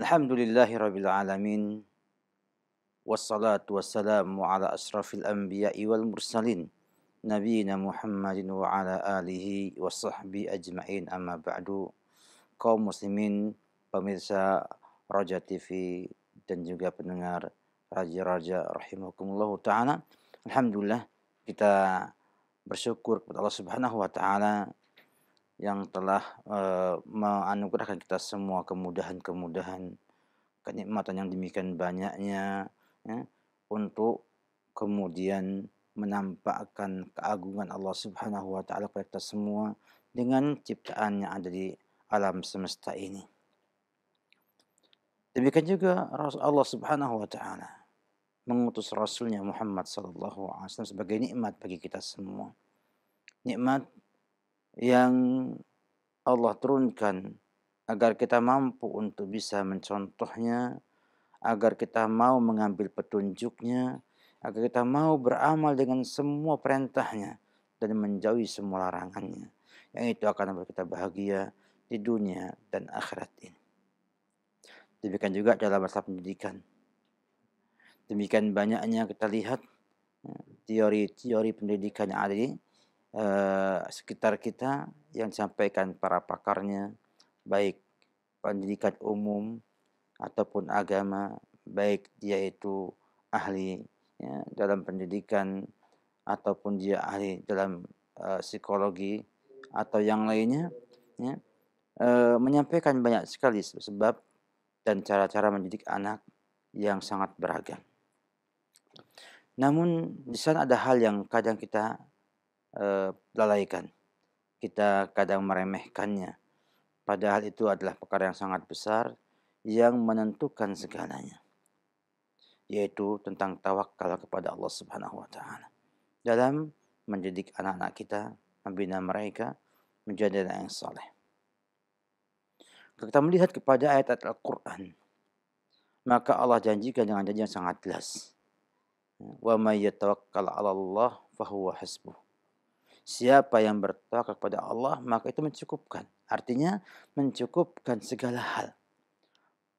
Alhamdulillahi Rabbil Alamin Wassalatu wassalamu ala asrafil anbiya wal mursalin Nabiina Muhammadin wa ala alihi wa sahbihi ajma'in amma ba'du Kaum muslimin, pemirsa Raja TV dan juga pendengar Raja-Raja rahimakumullahu ta'ala Alhamdulillah kita bersyukur kepada Allah subhanahu wa ta'ala yang telah uh, menganugerahkan kita semua kemudahan-kemudahan kenikmatan yang demikian banyaknya ya, untuk kemudian menampakkan keagungan Allah Subhanahu wa taala kepada kita semua dengan ciptaan yang ada di alam semesta ini. Demikian juga Allah Subhanahu wa taala mengutus rasulnya Muhammad sallallahu alaihi wasallam sebagai nikmat bagi kita semua. Nikmat yang Allah turunkan agar kita mampu untuk bisa mencontohnya, agar kita mau mengambil petunjuknya, agar kita mau beramal dengan semua perintahnya dan menjauhi semua larangannya. Yang itu akan membuat kita bahagia di dunia dan akhirat ini. Demikian juga dalam masalah pendidikan. Demikian banyaknya kita lihat eh, teori-teori pendidikan yang ada di Eh, sekitar kita yang disampaikan para pakarnya, baik pendidikan umum ataupun agama, baik dia itu ahli ya, dalam pendidikan ataupun dia ahli dalam uh, psikologi atau yang lainnya, ya, uh, menyampaikan banyak sekali sebab dan cara-cara mendidik anak yang sangat beragam. Namun di sana ada hal yang kadang kita e, lalaikan. Kita kadang meremehkannya. Padahal itu adalah perkara yang sangat besar yang menentukan segalanya. Yaitu tentang tawakal kepada Allah Subhanahu wa taala. Dalam mendidik anak-anak kita, membina mereka menjadi anak yang saleh. Kita melihat kepada ayat-ayat Al-Quran, maka Allah janjikan dengan janji yang sangat jelas. Wa may yatawakkal 'ala Allah fahuwa Siapa yang bertawakal kepada Allah maka itu mencukupkan. Artinya mencukupkan segala hal.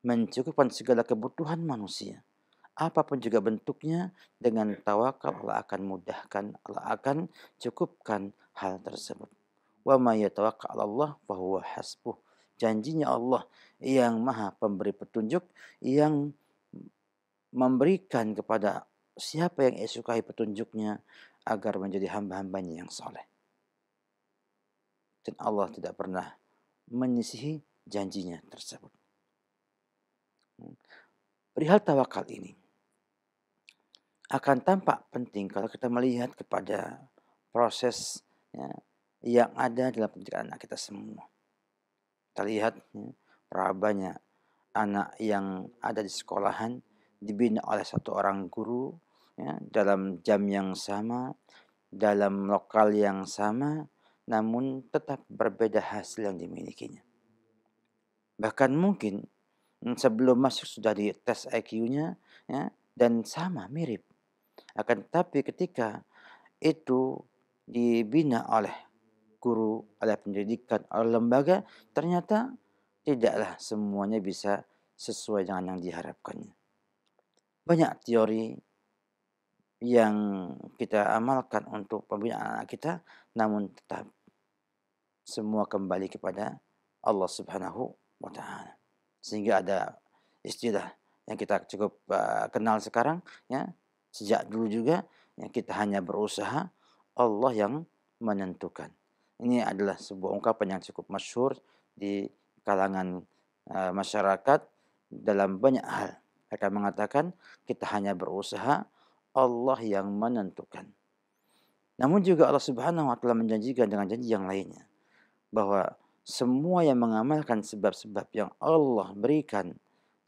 Mencukupkan segala kebutuhan manusia. Apapun juga bentuknya dengan tawakal Allah akan mudahkan, Allah akan cukupkan hal tersebut. Wa may yatawakkal Allah fahuwa hasbuh. Janjinya Allah yang Maha pemberi petunjuk yang memberikan kepada siapa yang sukai petunjuknya agar menjadi hamba-hambanya yang soleh. Dan Allah tidak pernah menyisihi janjinya tersebut. Perihal tawakal ini akan tampak penting kalau kita melihat kepada proses ya, yang ada dalam pendidikan anak kita semua. Kita lihat ya, banyak anak yang ada di sekolahan dibina oleh satu orang guru ya, dalam jam yang sama, dalam lokal yang sama, namun tetap berbeda hasil yang dimilikinya. Bahkan mungkin hmm, sebelum masuk sudah di tes IQ-nya ya, dan sama mirip. Akan tapi ketika itu dibina oleh guru, oleh pendidikan, oleh lembaga, ternyata tidaklah semuanya bisa sesuai dengan yang diharapkannya. Banyak teori yang kita amalkan untuk pembinaan anak kita namun tetap semua kembali kepada Allah Subhanahu wa taala. Sehingga ada istilah yang kita cukup uh, kenal sekarang ya sejak dulu juga yang kita hanya berusaha Allah yang menentukan. Ini adalah sebuah ungkapan yang cukup masyhur di kalangan uh, masyarakat dalam banyak hal. Mereka mengatakan kita hanya berusaha Allah yang menentukan. Namun juga Allah Subhanahu wa taala menjanjikan dengan janji yang lainnya bahwa semua yang mengamalkan sebab-sebab yang Allah berikan,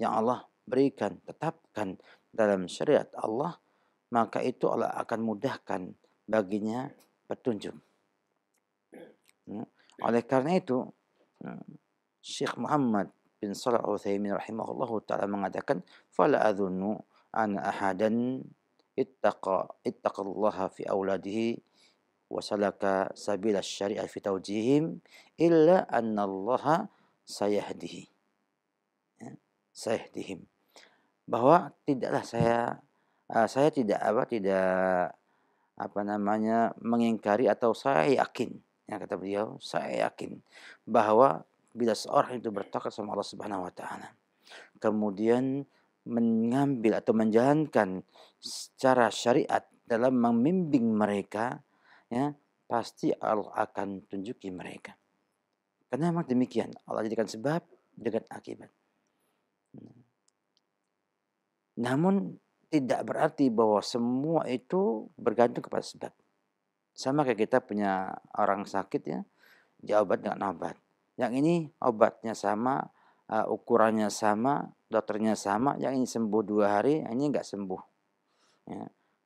yang Allah berikan, tetapkan dalam syariat Allah, maka itu Allah akan mudahkan baginya petunjuk. Hmm. Oleh karena itu, hmm, Syekh Muhammad bin Salah Uthaymin rahimahullah ta'ala mengatakan, "Fala أَذُنُّ an أَحَدًا ittaqa ittaqallaha fi auladihi wa salaka sabila syariah fi tawjihim illa annallaha sayahdihi ya, sayahdihim bahwa tidaklah saya uh, saya tidak apa tidak apa namanya mengingkari atau saya yakin yang kata beliau saya yakin bahwa bila seorang itu bertakwa sama Allah Subhanahu wa taala kemudian mengambil atau menjalankan secara syariat dalam membimbing mereka ya pasti Allah akan tunjuki mereka karena memang demikian Allah jadikan sebab dengan akibat namun tidak berarti bahwa semua itu bergantung kepada sebab sama kayak kita punya orang sakit ya diobat dengan obat yang ini obatnya sama uh, ukurannya sama, dokternya sama, yang ini sembuh dua hari, yang ini nggak sembuh. Ya.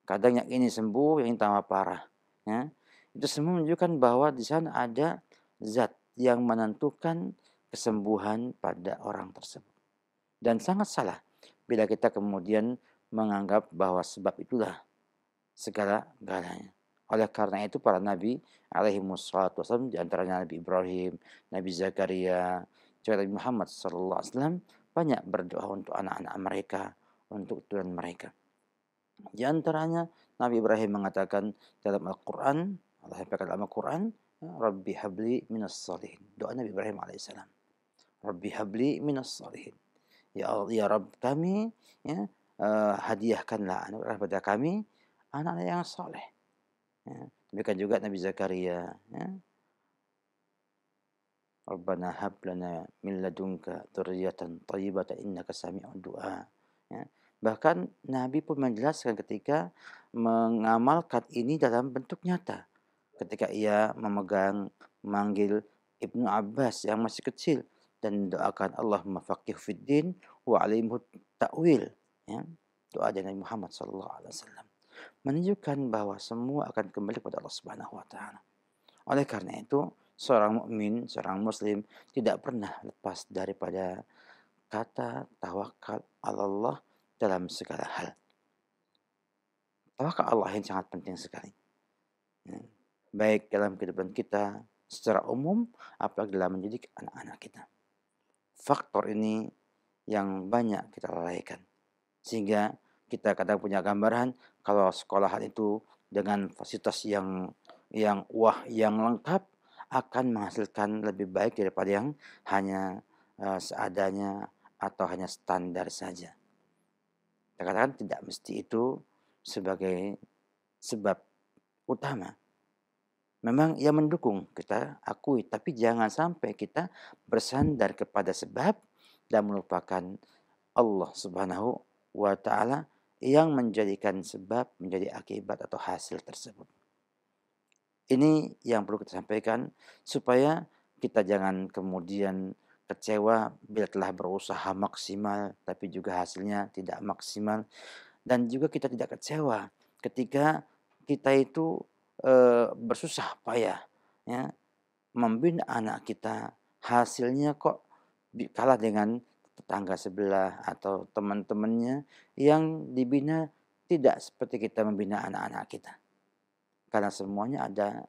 Kadang yang ini sembuh, yang ini tambah parah. Ya. Itu semua menunjukkan bahwa di sana ada zat yang menentukan kesembuhan pada orang tersebut. Dan sangat salah bila kita kemudian menganggap bahwa sebab itulah segala galanya. Oleh karena itu para nabi alaihi wassalam di antaranya Nabi Ibrahim, Nabi Zakaria, cerita Nabi Muhammad wasallam banyak berdoa untuk anak-anak mereka, untuk tuan mereka. Di antaranya Nabi Ibrahim mengatakan dalam Al-Quran, Allah sampaikan dalam Al-Quran, Rabbi habli minas salihin. Doa Nabi Ibrahim alaihi salam Rabbi habli minas salihin. Ya Allah, ya Rabb kami, ya, uh, hadiahkanlah anak pada kami, anak-anak yang saleh. Ya. Demikian juga Nabi Zakaria. Ya. Rabbana hab lana min ladunka dzurriyyatan thayyibata innaka sami'ud du'a. Ya. Bahkan Nabi pun menjelaskan ketika mengamalkan ini dalam bentuk nyata. Ketika ia memegang manggil Ibnu Abbas yang masih kecil dan doakan Allah mafakih fid din wa alimhu ta'wil. Ya. Doa dari Muhammad sallallahu alaihi wasallam menunjukkan bahwa semua akan kembali kepada Allah Subhanahu wa taala. Oleh karena itu, seorang mukmin, seorang muslim tidak pernah lepas daripada kata tawakal Allah dalam segala hal. Tawakal Allah yang sangat penting sekali. Ya, baik dalam kehidupan kita secara umum, apalagi dalam mendidik anak-anak kita. Faktor ini yang banyak kita lalaikan. Sehingga kita kadang punya gambaran kalau sekolahan itu dengan fasilitas yang yang wah yang lengkap akan menghasilkan lebih baik daripada yang hanya uh, seadanya atau hanya standar saja. Kita tidak mesti itu sebagai sebab utama. Memang ia mendukung kita akui, tapi jangan sampai kita bersandar kepada sebab dan melupakan Allah Subhanahu wa taala yang menjadikan sebab menjadi akibat atau hasil tersebut. Ini yang perlu kita sampaikan supaya kita jangan kemudian kecewa bila telah berusaha maksimal tapi juga hasilnya tidak maksimal dan juga kita tidak kecewa ketika kita itu e, bersusah payah ya membina anak kita hasilnya kok kalah dengan tetangga sebelah atau teman-temannya yang dibina tidak seperti kita membina anak-anak kita. Karena semuanya ada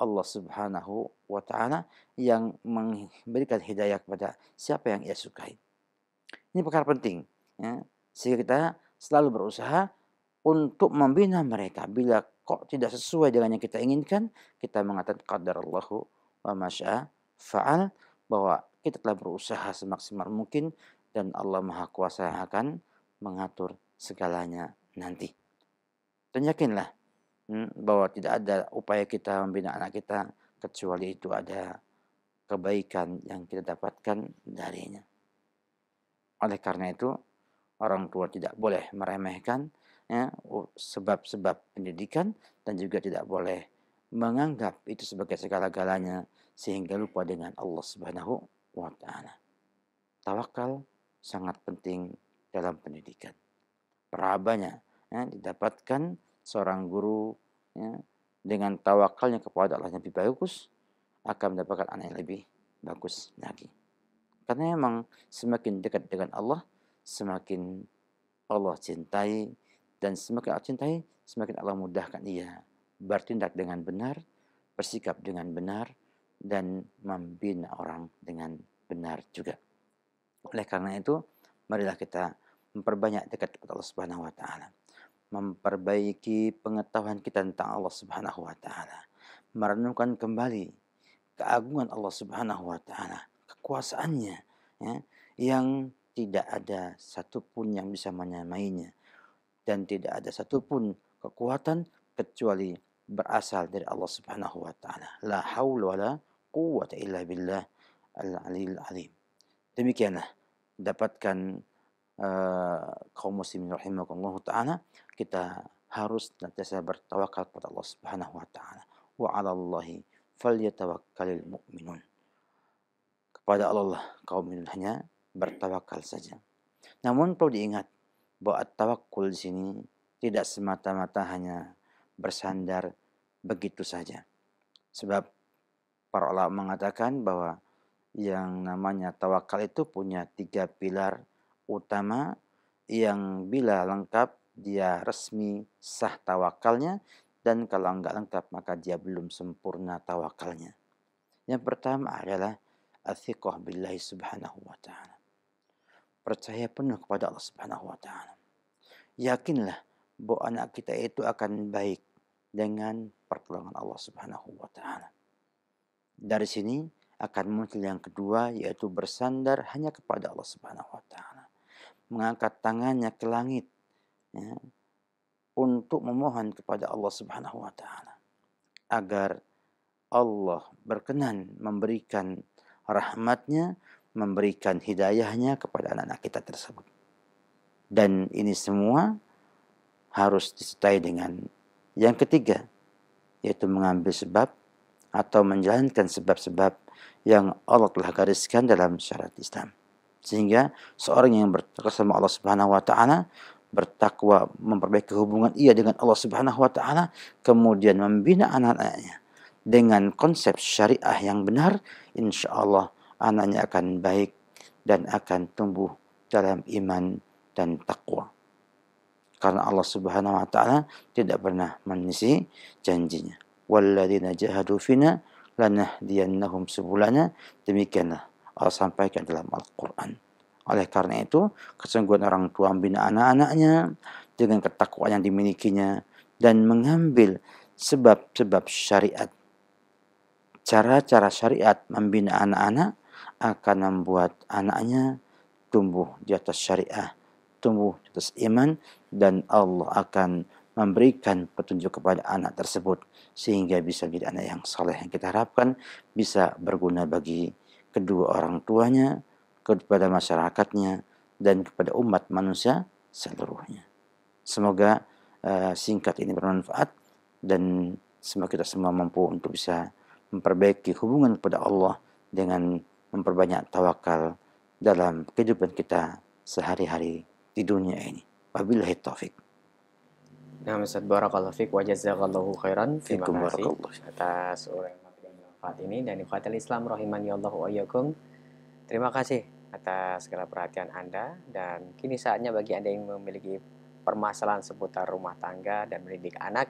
Allah Subhanahu wa taala yang memberikan hidayah kepada siapa yang ia sukai. Ini perkara penting ya. Sehingga kita selalu berusaha untuk membina mereka bila kok tidak sesuai dengan yang kita inginkan, kita mengatakan qadarallahu wa masya fa'al bahwa kita telah berusaha semaksimal mungkin dan Allah Maha Kuasa akan mengatur segalanya nanti. Dan yakinlah Hmm, bahwa tidak ada upaya kita membina anak kita kecuali itu ada kebaikan yang kita dapatkan darinya. Oleh karena itu, orang tua tidak boleh meremehkan ya, sebab-sebab ya, pendidikan dan juga tidak boleh menganggap itu sebagai segala-galanya sehingga lupa dengan Allah Subhanahu wa taala. Tawakal sangat penting dalam pendidikan. Perabanya ya, didapatkan seorang guru ya, dengan tawakalnya kepada Allah yang lebih bagus akan mendapatkan anak yang lebih bagus lagi. Karena memang semakin dekat dengan Allah, semakin Allah cintai dan semakin Allah cintai, semakin Allah mudahkan ia bertindak dengan benar, bersikap dengan benar dan membina orang dengan benar juga. Oleh karena itu, marilah kita memperbanyak dekat kepada Allah Subhanahu wa taala memperbaiki pengetahuan kita tentang Allah Subhanahu wa taala, merenungkan kembali keagungan Allah Subhanahu wa taala, kekuasaannya ya, yang tidak ada satupun yang bisa menyamainya dan tidak ada satupun kekuatan kecuali berasal dari Allah Subhanahu wa taala. La haula wala quwwata illa billah al al alim. Demikianlah dapatkan uh, kaum muslimin rahimakumullah taala kita harus senantiasa bertawakal kepada Allah Subhanahu wa taala. Wa 'alallahi falyatawakkalul mu'minun. Kepada Allah kaum mukminin hanya bertawakal saja. Namun perlu diingat bahwa tawakul di sini tidak semata-mata hanya bersandar begitu saja. Sebab para ulama mengatakan bahwa yang namanya tawakal itu punya tiga pilar utama yang bila lengkap dia resmi sah tawakalnya dan kalau enggak lengkap maka dia belum sempurna tawakalnya. Yang pertama adalah athiqah billahi subhanahu wa ta'ala. Percaya penuh kepada Allah subhanahu wa ta'ala. Yakinlah bahwa anak kita itu akan baik dengan pertolongan Allah subhanahu wa ta'ala. Dari sini akan muncul yang kedua yaitu bersandar hanya kepada Allah subhanahu wa ta'ala. Mengangkat tangannya ke langit ya, untuk memohon kepada Allah Subhanahu wa taala agar Allah berkenan memberikan rahmatnya, memberikan hidayahnya kepada anak-anak kita tersebut. Dan ini semua harus disertai dengan yang ketiga, yaitu mengambil sebab atau menjalankan sebab-sebab yang Allah telah gariskan dalam syarat Islam. Sehingga seorang yang bertakwa sama Allah Subhanahu wa taala bertakwa, memperbaiki hubungan ia dengan Allah Subhanahu wa taala, kemudian membina anak-anaknya dengan konsep syariah yang benar, insyaallah anaknya akan baik dan akan tumbuh dalam iman dan takwa. Karena Allah Subhanahu wa taala tidak pernah menisi janjinya. Walladzina jahadu fina lanahdiyannahum subulana. Demikianlah Allah sampaikan dalam Al-Qur'an. Oleh karena itu, kesungguhan orang tua membina anak-anaknya dengan ketakwaan yang dimilikinya dan mengambil sebab-sebab syariat. Cara-cara syariat membina anak-anak akan membuat anaknya tumbuh di atas syariah, tumbuh di atas iman, dan Allah akan memberikan petunjuk kepada anak tersebut sehingga bisa menjadi anak yang saleh yang kita harapkan bisa berguna bagi kedua orang tuanya kepada masyarakatnya, dan kepada umat manusia seluruhnya. Semoga uh, singkat ini bermanfaat dan semoga kita semua mampu untuk bisa memperbaiki hubungan kepada Allah dengan memperbanyak tawakal dalam kehidupan kita sehari-hari di dunia ini. Wabillahi taufik. Nah, Ustaz Barakallahu Fik wa jazakallahu khairan. Terima kasih atas orang yang bermanfaat ini dan ikhwatal Islam rahimani Allah wa iyyakum. Terima kasih atas segala perhatian Anda dan kini saatnya bagi Anda yang memiliki permasalahan seputar rumah tangga dan mendidik anak.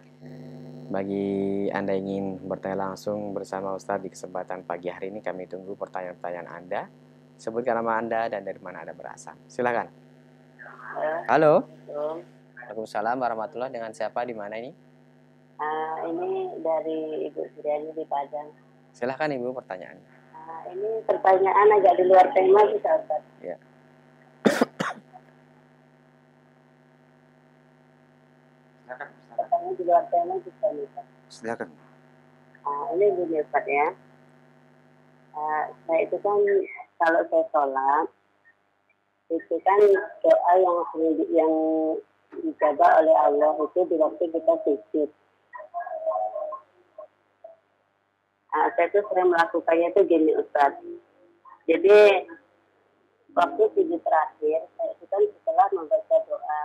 Bagi Anda yang ingin bertanya langsung bersama Ustadz di kesempatan pagi hari ini, kami tunggu pertanyaan-pertanyaan Anda. Sebutkan nama Anda dan dari mana Anda berasal. Silakan. Halo. Assalamualaikum. warahmatullahi Dengan siapa di mana ini? Uh, ini dari Ibu Suryani di Padang. Silakan Ibu pertanyaannya. Nah, ini pertanyaan agak di luar tema sih sahabat. Ya. Pertanyaan di luar tema bisa Ustaz. Silakan. Nah, ini gini Ustaz ya. Uh, itu kan kalau saya sholat itu kan doa yang yang dijaga oleh Allah itu di waktu kita sujud. uh, saya tuh sering melakukannya itu gini Ustaz. Jadi waktu tujuh terakhir saya itu kan setelah membaca doa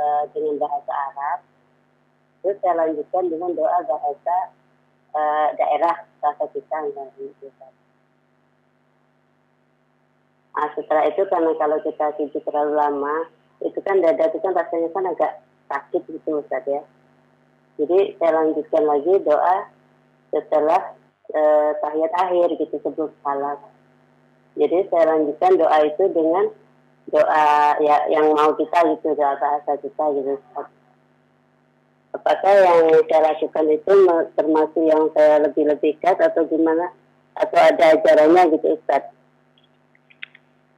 uh, dengan bahasa Arab, terus saya lanjutkan dengan doa bahasa uh, daerah bahasa kita Ustaz. Nah, setelah itu karena kalau kita tidur terlalu lama, itu kan dada itu kan rasanya kan agak sakit gitu Ustaz ya. Jadi saya lanjutkan lagi doa setelah eh, tahiyat akhir gitu sebelum salat. Jadi saya lanjutkan doa itu dengan doa ya yang mau kita gitu doa bahasa kita gitu. Apakah yang saya lakukan itu termasuk yang saya lebih-lebihkan atau gimana? Atau ada ajarannya gitu Ustaz?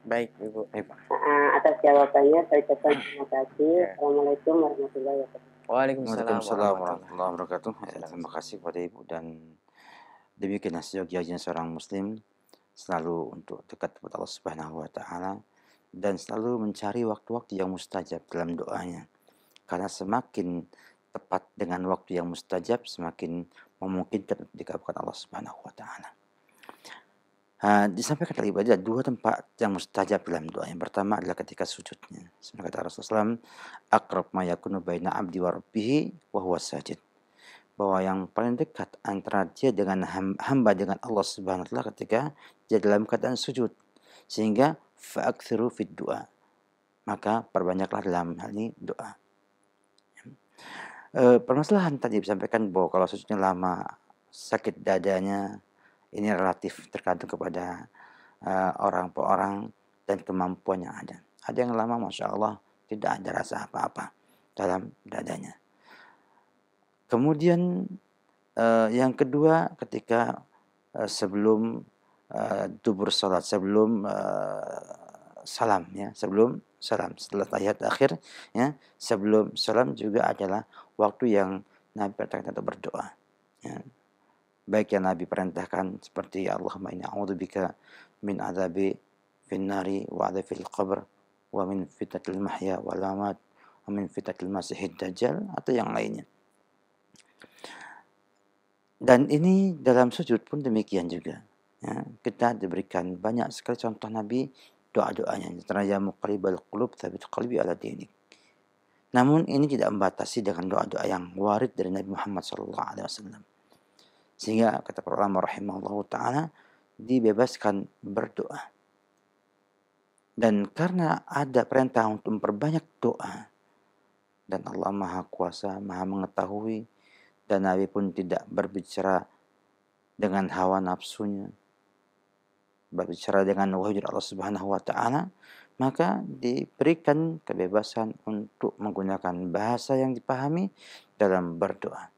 Baik Ibu Eva. Ah, atas jawabannya saya ucapkan terima kasih. Hmm. Ya. Assalamualaikum warahmatullahi wabarakatuh. Waalaikumsalam, Waalaikumsalam warahmatullahi wabarakatuh. Ya, terima kasih kepada Ibu dan Demikianlah seyogianya seorang muslim selalu untuk dekat kepada Allah Subhanahu wa taala dan selalu mencari waktu-waktu yang mustajab dalam doanya. Karena semakin tepat dengan waktu yang mustajab semakin memungkinkan dikabulkan Allah Subhanahu wa taala. Uh, disampaikan tadi ada dua tempat yang mustajab dalam doa. Yang pertama adalah ketika sujudnya. Sebenarnya kata Rasulullah SAW, akrab ma yakunu baina abdi wa rabbihi sajid bahwa yang paling dekat antara dia dengan hamba dengan Allah Subhanahu wa taala ketika dia dalam keadaan sujud. Sehingga fa'aktsiru fid du'a. Maka perbanyaklah dalam hal ini doa. E, permasalahan tadi disampaikan bahwa kalau sujudnya lama, sakit dadanya, ini relatif tergantung kepada uh, orang per orang dan kemampuannya ada. Ada yang lama, masya Allah, tidak ada rasa apa-apa dalam dadanya. Kemudian uh, yang kedua ketika uh, sebelum uh, dubur salat, sebelum uh, salam ya, sebelum salam setelah tahiyat akhir ya, sebelum salam juga adalah waktu yang Nabi perintahkan untuk berdoa. Ya. Baik yang Nabi perintahkan seperti Allahumma inna a'udzubika min fil finnari wa fil qabr wa min fitatil mahya wal mamat wa min fitatil masihid dajjal atau yang lainnya. Dan ini dalam sujud pun demikian juga. Ya, kita diberikan banyak sekali contoh Nabi doa-doanya. Teraya muqribal qulub thabit qalbi ala dinik. Namun ini tidak membatasi dengan doa-doa yang warid dari Nabi Muhammad SAW. Sehingga kata para ulama rahimahullah ta'ala dibebaskan berdoa. Dan karena ada perintah untuk memperbanyak doa dan Allah maha kuasa, maha mengetahui, dan Nabi pun tidak berbicara dengan hawa nafsunya. Berbicara dengan wahyu Allah Subhanahu wa taala, maka diberikan kebebasan untuk menggunakan bahasa yang dipahami dalam berdoa.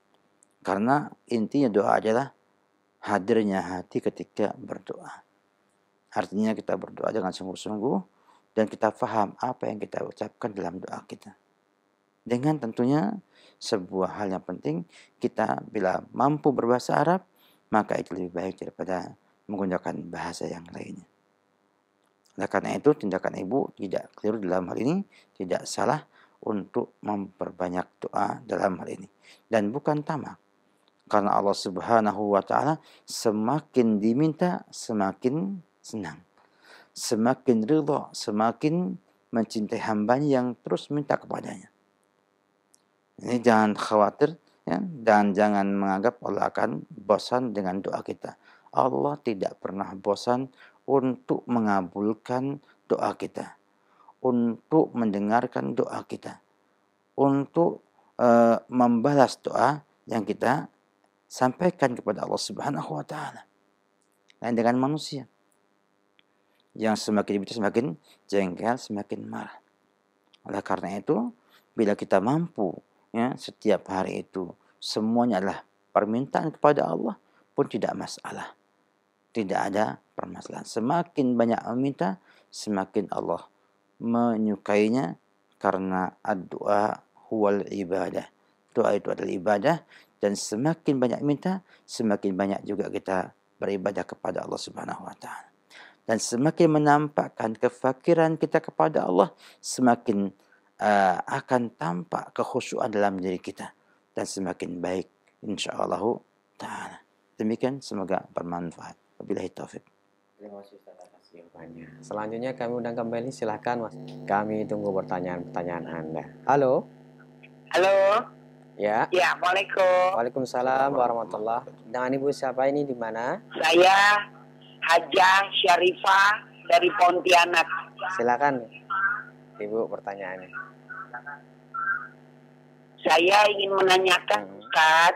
Karena intinya doa adalah hadirnya hati ketika berdoa. Artinya kita berdoa dengan sungguh-sungguh dan kita paham apa yang kita ucapkan dalam doa kita. Dengan tentunya sebuah hal yang penting kita bila mampu berbahasa Arab maka itu lebih baik daripada menggunakan bahasa yang lainnya. Oleh karena itu tindakan ibu tidak keliru dalam hal ini, tidak salah untuk memperbanyak doa dalam hal ini dan bukan tamak. Karena Allah Subhanahu wa taala semakin diminta semakin senang. Semakin ridha, semakin mencintai hambanya yang terus minta kepadanya. Ini jangan khawatir ya, dan jangan menganggap Allah akan bosan dengan doa kita. Allah tidak pernah bosan untuk mengabulkan doa kita, untuk mendengarkan doa kita, untuk e, membalas doa yang kita sampaikan kepada Allah Subhanahu wa taala. Lain dengan manusia yang semakin itu semakin jengkel, semakin marah. Oleh karena itu, bila kita mampu ya setiap hari itu semuanya adalah permintaan kepada Allah pun tidak masalah. Tidak ada permasalahan. Semakin banyak meminta, semakin Allah menyukainya karena doa huwal ibadah. Doa itu adalah ibadah dan semakin banyak minta, semakin banyak juga kita beribadah kepada Allah Subhanahu wa taala. Dan semakin menampakkan kefakiran kita kepada Allah, semakin uh, akan tampak kekhusyuan dalam diri kita dan semakin baik insyaallah taala. Demikian semoga bermanfaat. Wabillahi taufik. Terima kasih jawabannya. Selanjutnya kami undang kembali silahkan Mas. Kami tunggu pertanyaan-pertanyaan Anda. Halo. Halo. Ya. Ya, Waalaikumsalam. Waalaikumsalam warahmatullah. Dengan Ibu siapa ini di mana? Saya Hajah Syarifah dari Pontianak. Silakan. Ibu pertanyaannya. Saya ingin menanyakan hmm. Ustaz,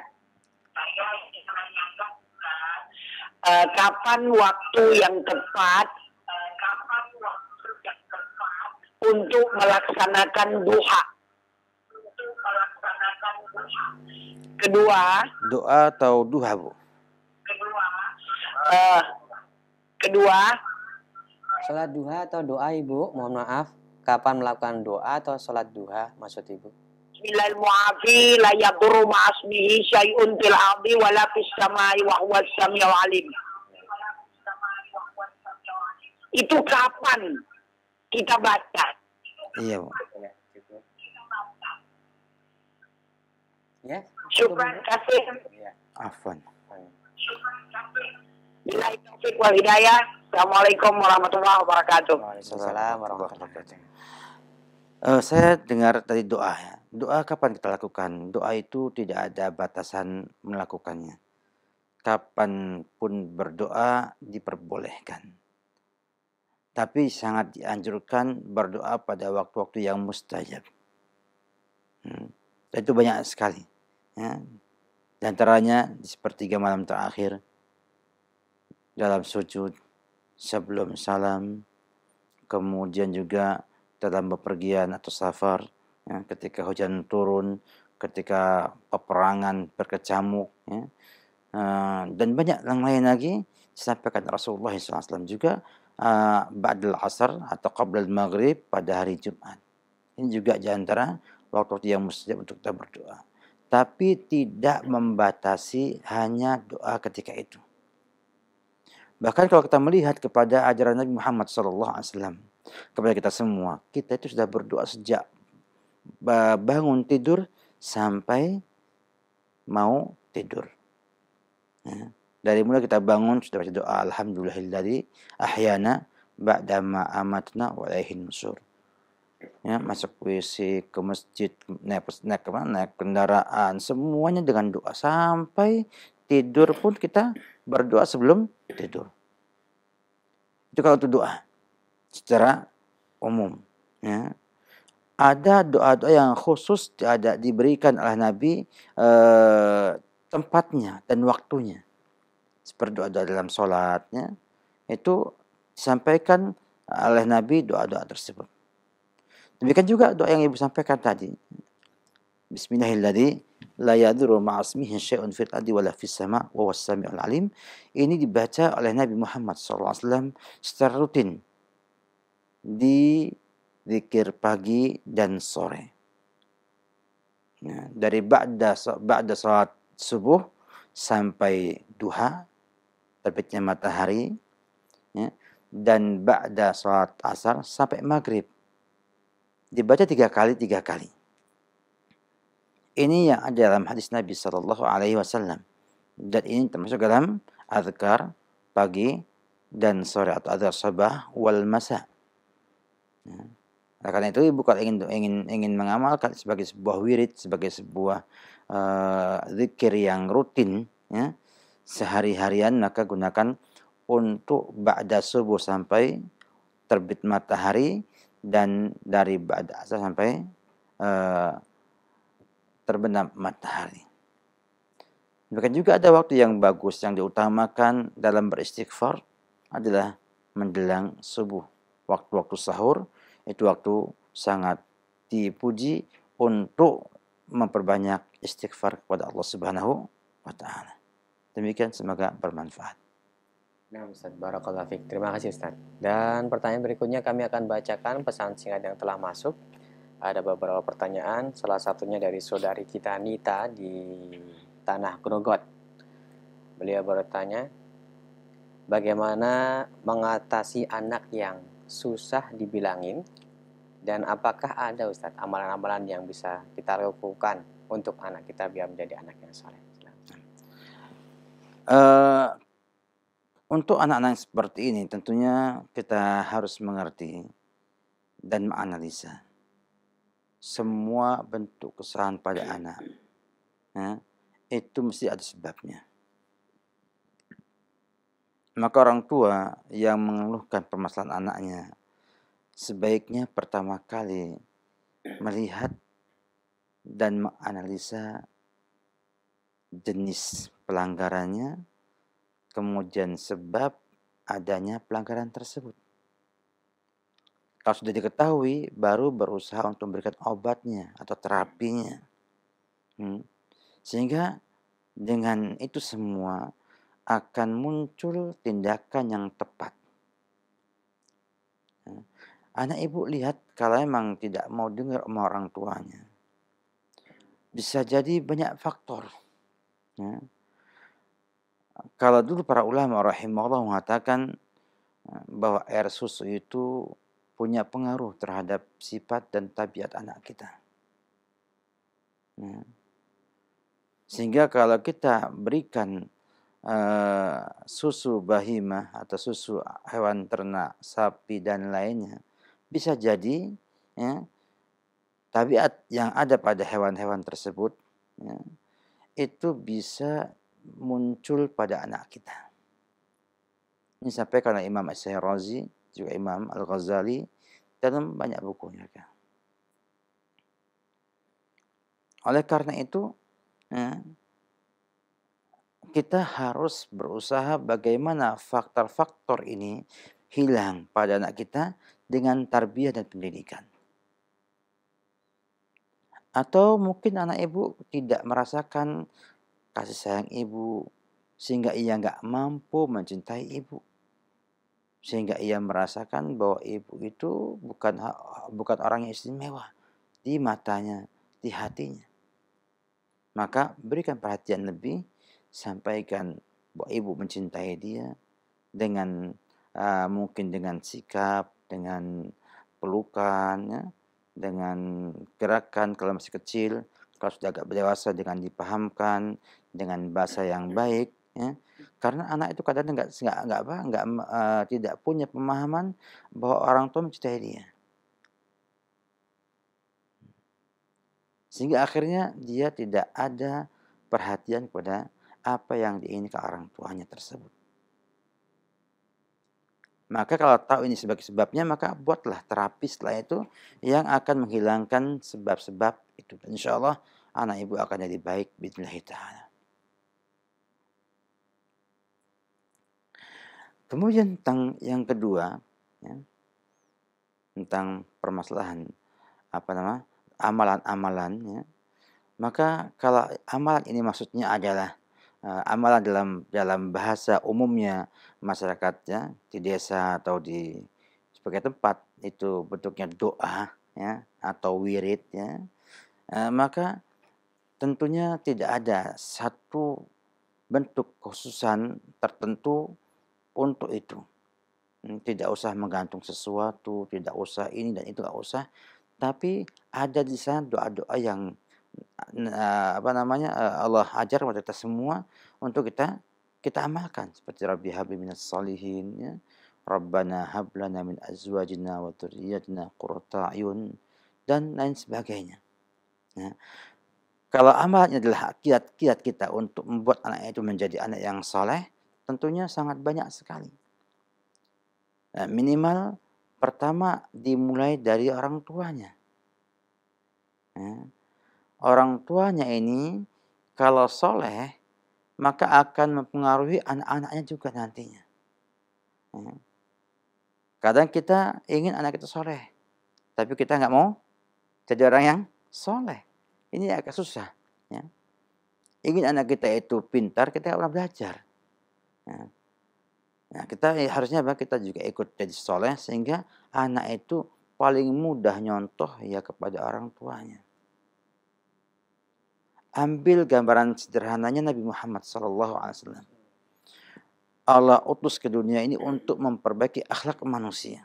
uh, kapan waktu yang tepat eh, untuk melaksanakan duha? Kedua, doa atau duha, Bu? Kedua, uh, kedua salat duha atau doa, Ibu? Mohon maaf kapan melakukan doa atau sholat duha maksud ibu? Bismillahil mu'afi la yadurru ma'asmihi syai'un fil ardi wa la fis samai wa huwa samiul alim. Itu kapan kita baca? Iya, Bu. Ya. Syukran kasih. Afwan. Bila itu wal hidayah. Assalamualaikum warahmatullahi wabarakatuh. Waalaikumsalam warahmatullahi wabarakatuh. Uh, saya dengar tadi doa. ya, Doa kapan kita lakukan? Doa itu tidak ada batasan melakukannya. Kapan pun berdoa diperbolehkan. Tapi sangat dianjurkan berdoa pada waktu-waktu yang mustajab. Hmm. Itu banyak sekali. Ya. Dan antaranya di sepertiga malam terakhir dalam sujud sebelum salam, kemudian juga dalam bepergian atau safar, ya, ketika hujan turun, ketika peperangan berkecamuk, ya, uh, dan banyak yang lain lagi disampaikan Rasulullah SAW juga uh, ba'dal asar atau qabla maghrib pada hari Jumat. Ini juga diantara waktu yang mustajab untuk kita berdoa. Tapi tidak membatasi hanya doa ketika itu. Bahkan kalau kita melihat kepada ajaran Nabi Muhammad SAW, kepada kita semua, kita itu sudah berdoa sejak bangun tidur sampai mau tidur. Ya, dari mulai kita bangun sudah baca doa Alhamdulillahilladzi ahyana ba'dama amatna walaihin nusur. Ya, masuk WC, ke masjid, naik, naik, naik kendaraan, semuanya dengan doa sampai tidur pun kita berdoa sebelum tidur. Itu kalau itu doa secara umum. Ya. Ada doa-doa yang khusus ada diberikan oleh Nabi eh, tempatnya dan waktunya. Seperti doa-doa dalam sholatnya itu disampaikan oleh Nabi doa-doa tersebut. Demikian juga doa yang ibu sampaikan tadi. Bismillahirrahmanirrahim la yadurru ma'asmihi syai'un fil adi wala fis sama' wa was sami'ul alim. Ini dibaca oleh Nabi Muhammad SAW secara rutin di zikir pagi dan sore. Nah, dari ba'da, ba'da salat subuh sampai duha, terbitnya matahari, ya, dan ba'da salat asar sampai maghrib. Dibaca tiga kali, tiga kali. Ini yang ada dalam hadis Nabi Sallallahu Alaihi Wasallam. Dan ini termasuk dalam azkar pagi dan sore atau azkar sabah wal masa. Ya. Nah, karena itu ibu kalau ingin ingin ingin mengamalkan sebagai sebuah wirid, sebagai sebuah uh, zikir yang rutin, ya, sehari-harian maka gunakan untuk ba'da subuh sampai terbit matahari dan dari ba'da asar sampai uh, terbenam matahari. Bahkan juga ada waktu yang bagus yang diutamakan dalam beristighfar adalah menjelang subuh. Waktu-waktu sahur itu waktu sangat dipuji untuk memperbanyak istighfar kepada Allah Subhanahu wa taala. Demikian semoga bermanfaat. Nah, Ustaz Barakallahu Terima kasih Ustaz. Dan pertanyaan berikutnya kami akan bacakan pesan singkat yang telah masuk ada beberapa pertanyaan, salah satunya dari saudari kita Nita di Tanah Grogot. Beliau bertanya, bagaimana mengatasi anak yang susah dibilangin dan apakah ada Ustaz amalan-amalan yang bisa kita lakukan untuk anak kita biar menjadi anak yang soleh? Eh, untuk anak-anak seperti ini tentunya kita harus mengerti dan menganalisa semua bentuk kesalahan pada anak ya, itu mesti ada sebabnya. Maka orang tua yang mengeluhkan permasalahan anaknya sebaiknya pertama kali melihat dan menganalisa jenis pelanggarannya, kemudian sebab adanya pelanggaran tersebut. Kalau sudah diketahui, baru berusaha untuk memberikan obatnya atau terapinya. Hmm. Sehingga dengan itu semua akan muncul tindakan yang tepat. Ya. Anak ibu lihat kalau memang tidak mau dengar sama orang tuanya. Bisa jadi banyak faktor. Ya. Kalau dulu para ulama rahimahullah mengatakan ya, bahwa air susu itu punya pengaruh terhadap sifat dan tabiat anak kita. Ya. Sehingga kalau kita berikan uh, susu bahimah atau susu hewan ternak, sapi dan lainnya, bisa jadi ya, tabiat yang ada pada hewan-hewan tersebut ya, itu bisa muncul pada anak kita. Ini sampai karena Imam Asy'ari juga Imam Al-Ghazali dalam banyak bukunya kan. Oleh karena itu ya, kita harus berusaha bagaimana faktor-faktor ini hilang pada anak kita dengan tarbiyah dan pendidikan. Atau mungkin anak ibu tidak merasakan kasih sayang ibu sehingga ia nggak mampu mencintai ibu sehingga ia merasakan bahwa ibu itu bukan bukan orang yang istimewa di matanya, di hatinya. Maka berikan perhatian lebih, sampaikan bahwa ibu mencintai dia dengan uh, mungkin dengan sikap, dengan pelukannya dengan gerakan kalau masih kecil, kalau sudah agak dewasa dengan dipahamkan dengan bahasa yang baik, ya, karena anak itu kadang nggak nggak nggak apa nggak uh, tidak punya pemahaman bahwa orang tua mencintai dia sehingga akhirnya dia tidak ada perhatian kepada apa yang diinginkan orang tuanya tersebut maka kalau tahu ini sebagai sebabnya, maka buatlah terapi setelah itu yang akan menghilangkan sebab-sebab itu. Dan insya Allah anak ibu akan jadi baik. Bismillahirrahmanirrahim. Kemudian tentang yang kedua, ya, tentang permasalahan apa nama amalan-amalan, ya, maka kalau amalan ini maksudnya adalah uh, amalan dalam dalam bahasa umumnya masyarakat ya di desa atau di sebagai tempat itu bentuknya doa ya atau wirid ya uh, maka tentunya tidak ada satu bentuk khususan tertentu untuk itu. Hmm, tidak usah menggantung sesuatu, tidak usah ini dan itu, tidak usah. Tapi ada di sana doa-doa yang eh, apa namanya eh, Allah ajar kepada kita semua untuk kita kita amalkan seperti Rabbi Habib minas salihin ya. Rabbana hablana min azwajina wa dzurriyyatina qurrata dan lain sebagainya. Ya. Kalau amalnya adalah kiat-kiat kita untuk membuat anak itu menjadi anak yang saleh, tentunya sangat banyak sekali. Nah, minimal pertama dimulai dari orang tuanya. Ya. orang tuanya ini kalau soleh maka akan mempengaruhi anak-anaknya juga nantinya. Ya. kadang kita ingin anak kita soleh, tapi kita nggak mau jadi orang yang soleh. Ini agak susah. Ya. Ingin anak kita itu pintar, kita nggak pernah belajar Nah, nah, kita eh, harusnya apa? Kita juga ikut jadi soleh sehingga anak itu paling mudah nyontoh ya kepada orang tuanya. Ambil gambaran sederhananya Nabi Muhammad SAW. Allah utus ke dunia ini untuk memperbaiki akhlak manusia.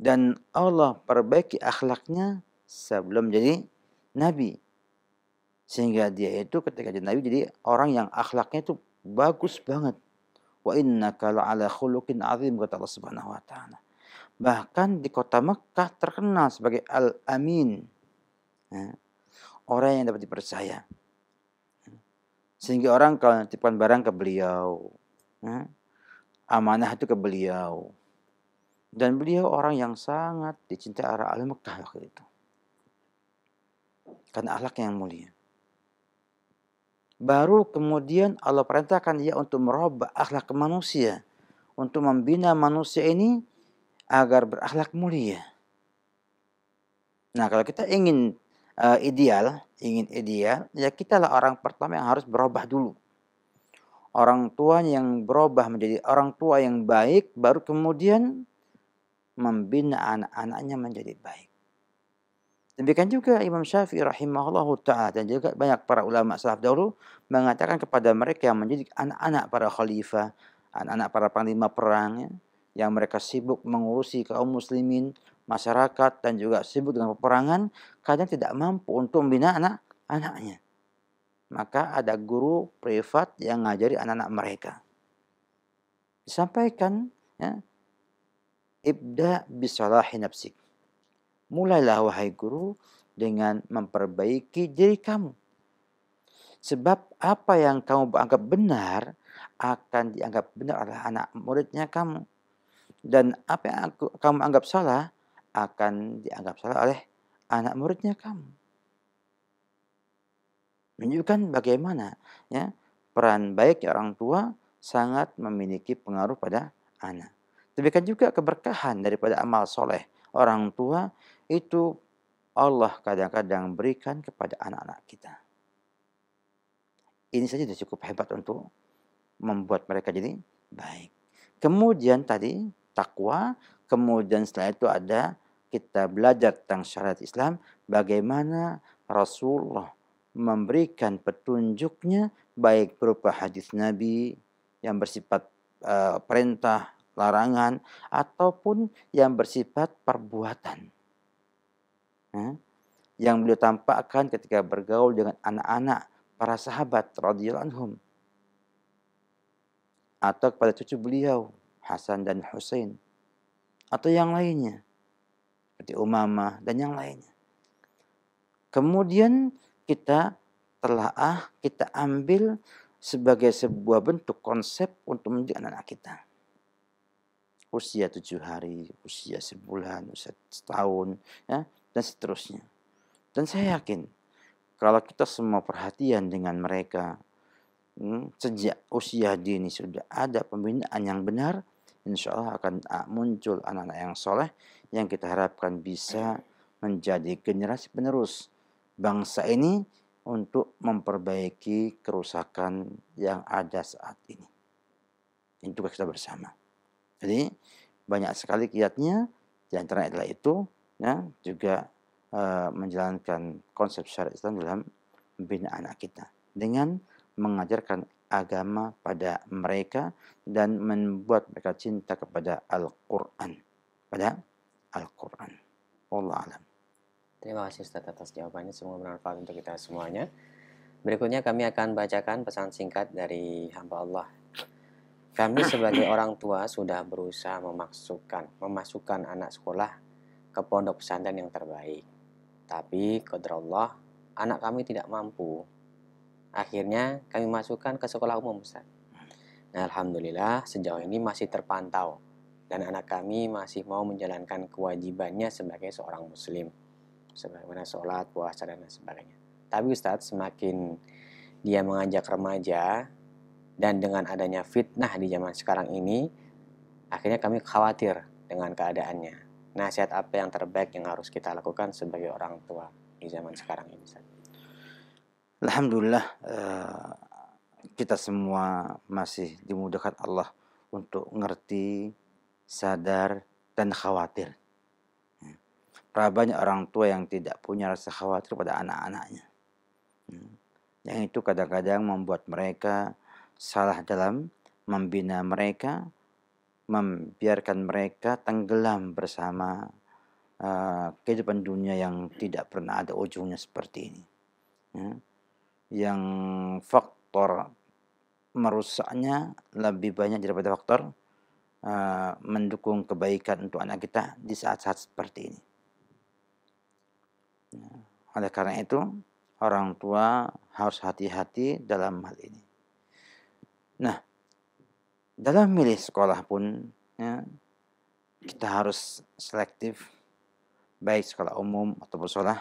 Dan Allah perbaiki akhlaknya sebelum jadi nabi sehingga dia itu ketika jadi nabi jadi orang yang akhlaknya itu bagus banget wa innaka ala khulukin azim kata Allah Subhanahu wa taala. Bahkan di kota Mekah terkenal sebagai Al-Amin. Ya. Orang yang dapat dipercaya. Sehingga orang kalau titipkan barang ke beliau, ya, amanah itu ke beliau. Dan beliau orang yang sangat dicintai arah al Mekah waktu itu. Karena akhlak yang mulia baru kemudian Allah perintahkan dia untuk merubah akhlak manusia untuk membina manusia ini agar berakhlak mulia. Nah, kalau kita ingin uh, ideal, ingin ideal, ya kita lah orang pertama yang harus berubah dulu. Orang tua yang berubah menjadi orang tua yang baik, baru kemudian membina anak-anaknya menjadi baik. Demikian juga Imam Syafi'i rahimahullah ta'ala dan juga banyak para ulama salaf dahulu mengatakan kepada mereka yang menjadi anak-anak para khalifah, anak-anak para panglima perang ya, yang mereka sibuk mengurusi kaum muslimin, masyarakat dan juga sibuk dengan peperangan, kadang tidak mampu untuk membina anak-anaknya. Maka ada guru privat yang ngajari anak-anak mereka. Disampaikan ya, ibda bisalahi nafsik. Mulailah wahai guru dengan memperbaiki diri kamu. Sebab apa yang kamu anggap benar akan dianggap benar oleh anak muridnya kamu. Dan apa yang aku, kamu anggap salah akan dianggap salah oleh anak muridnya kamu. Menunjukkan bagaimana ya peran baik orang tua sangat memiliki pengaruh pada anak. Demikian juga keberkahan daripada amal soleh orang tua itu Allah kadang-kadang berikan kepada anak-anak kita. Ini saja sudah cukup hebat untuk membuat mereka jadi baik. Kemudian tadi takwa, kemudian setelah itu ada kita belajar tentang syariat Islam, bagaimana Rasulullah memberikan petunjuknya baik berupa hadis Nabi yang bersifat uh, perintah, larangan ataupun yang bersifat perbuatan. Hmm? yang beliau tampakkan ketika bergaul dengan anak-anak para sahabat radhiyallahu anhum atau kepada cucu beliau Hasan dan Hussein atau yang lainnya seperti Umamah dan yang lainnya. Kemudian kita telah ah kita ambil sebagai sebuah bentuk konsep untuk menjadi anak-anak kita. Usia tujuh hari, usia sebulan, usia setahun, ya, dan seterusnya. Dan saya yakin kalau kita semua perhatian dengan mereka hmm, sejak usia dini sudah ada pembinaan yang benar, insya Allah akan ah, muncul anak-anak yang soleh yang kita harapkan bisa menjadi generasi penerus bangsa ini untuk memperbaiki kerusakan yang ada saat ini. Ini kita bersama. Jadi banyak sekali kiatnya, di antara adalah itu ya, juga uh, menjalankan konsep syariat Islam dalam membina anak kita dengan mengajarkan agama pada mereka dan membuat mereka cinta kepada Al-Quran. Pada Al-Quran. Allah alam. Terima kasih Ustaz atas jawabannya. Semoga bermanfaat untuk kita semuanya. Berikutnya kami akan bacakan pesan singkat dari hamba Allah. Kami sebagai orang tua sudah berusaha memasukkan, memasukkan anak sekolah ke pondok pesantren yang terbaik. Tapi Allah anak kami tidak mampu. Akhirnya kami masukkan ke sekolah umum Ustaz. Nah, alhamdulillah sejauh ini masih terpantau dan anak kami masih mau menjalankan kewajibannya sebagai seorang muslim. Sebagaimana sholat, puasa, dan sebagainya. Tapi Ustadz, semakin dia mengajak remaja dan dengan adanya fitnah di zaman sekarang ini, akhirnya kami khawatir dengan keadaannya nasihat apa yang terbaik yang harus kita lakukan sebagai orang tua di zaman sekarang ini? Alhamdulillah eh, kita semua masih dimudahkan Allah untuk ngerti, sadar, dan khawatir. Ya. Berapa banyak orang tua yang tidak punya rasa khawatir pada anak-anaknya. Ya. Yang itu kadang-kadang membuat mereka salah dalam membina mereka membiarkan mereka tenggelam bersama uh, kehidupan dunia yang tidak pernah ada ujungnya seperti ini. Ya. Yang faktor merusaknya lebih banyak daripada faktor uh, mendukung kebaikan untuk anak kita di saat-saat seperti ini. Ya. Oleh karena itu, orang tua harus hati-hati dalam hal ini. Nah, dalam milih sekolah pun ya, kita harus selektif baik sekolah umum ataupun sekolah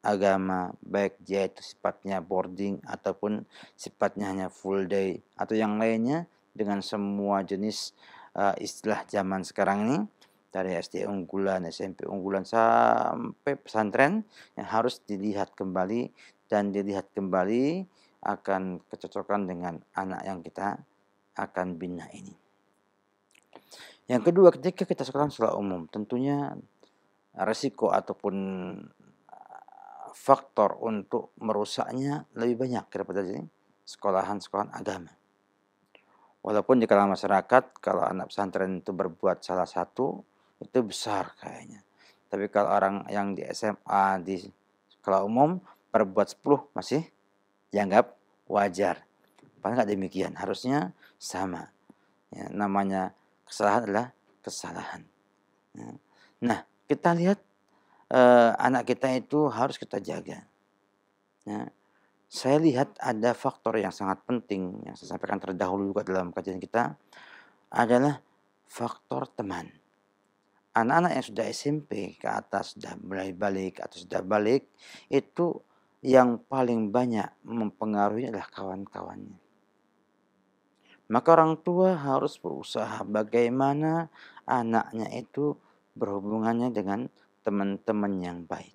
agama baik dia itu sifatnya boarding ataupun sifatnya hanya full day atau yang lainnya dengan semua jenis uh, istilah zaman sekarang ini dari SD unggulan, SMP unggulan sampai pesantren yang harus dilihat kembali dan dilihat kembali akan kecocokan dengan anak yang kita akan bina ini. Yang kedua, ketika kita sekarang secara umum, tentunya resiko ataupun ah, faktor untuk merusaknya lebih banyak daripada sini sekolahan-sekolahan agama. Walaupun di kalangan masyarakat, kalau anak pesantren itu berbuat salah satu, itu besar kayaknya. Tapi kalau orang yang di SMA, di sekolah umum, berbuat 10 masih dianggap wajar. Padahal nggak demikian, harusnya sama. Ya, namanya kesalahan adalah kesalahan. Ya. Nah, kita lihat eh, anak kita itu harus kita jaga. Ya. Saya lihat ada faktor yang sangat penting yang saya sampaikan terdahulu juga dalam kajian kita adalah faktor teman. Anak-anak yang sudah SMP ke atas sudah mulai balik atau sudah balik itu yang paling banyak mempengaruhi adalah kawan-kawannya. Maka orang tua harus berusaha bagaimana anaknya itu berhubungannya dengan teman-teman yang baik.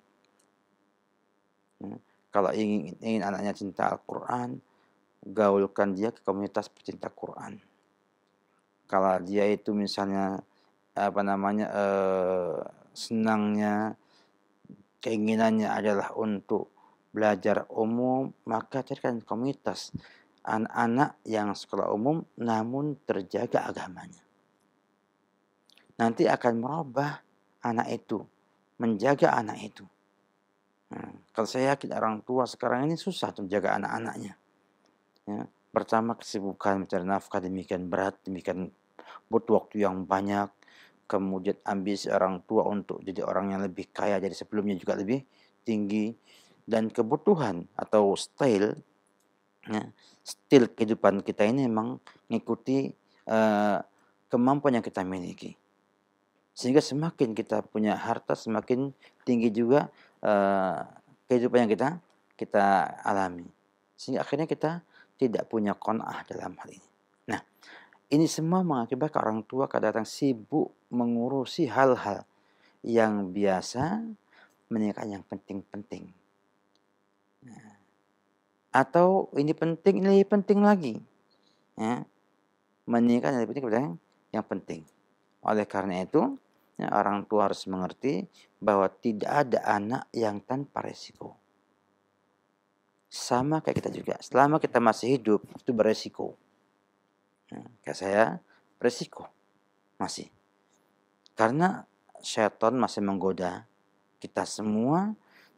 Hmm, kalau ingin, ingin anaknya cinta Al-Quran, gaulkan dia ke komunitas pecinta Quran. Kalau dia itu misalnya apa namanya eh, senangnya keinginannya adalah untuk belajar umum, maka carikan komunitas anak-anak yang sekolah umum namun terjaga agamanya. Nanti akan merubah anak itu, menjaga anak itu. Hmm. Kalau saya yakin orang tua sekarang ini susah untuk menjaga anak-anaknya. Ya. Pertama kesibukan mencari nafkah demikian berat, demikian butuh waktu yang banyak. Kemudian ambisi orang tua untuk jadi orang yang lebih kaya, dari sebelumnya juga lebih tinggi. Dan kebutuhan atau style ya, still kehidupan kita ini memang mengikuti uh, kemampuan yang kita miliki. Sehingga semakin kita punya harta, semakin tinggi juga uh, kehidupan yang kita kita alami. Sehingga akhirnya kita tidak punya konah dalam hal ini. Nah, ini semua mengakibatkan orang tua kadang-kadang sibuk mengurusi hal-hal yang biasa menikah yang penting-penting. Nah, atau ini penting ini lebih penting lagi ya menikah yang penting kepada yang penting oleh karena itu ya, orang tua harus mengerti bahwa tidak ada anak yang tanpa resiko sama kayak kita juga selama kita masih hidup itu beresiko ya, kayak saya resiko masih karena setan masih menggoda kita semua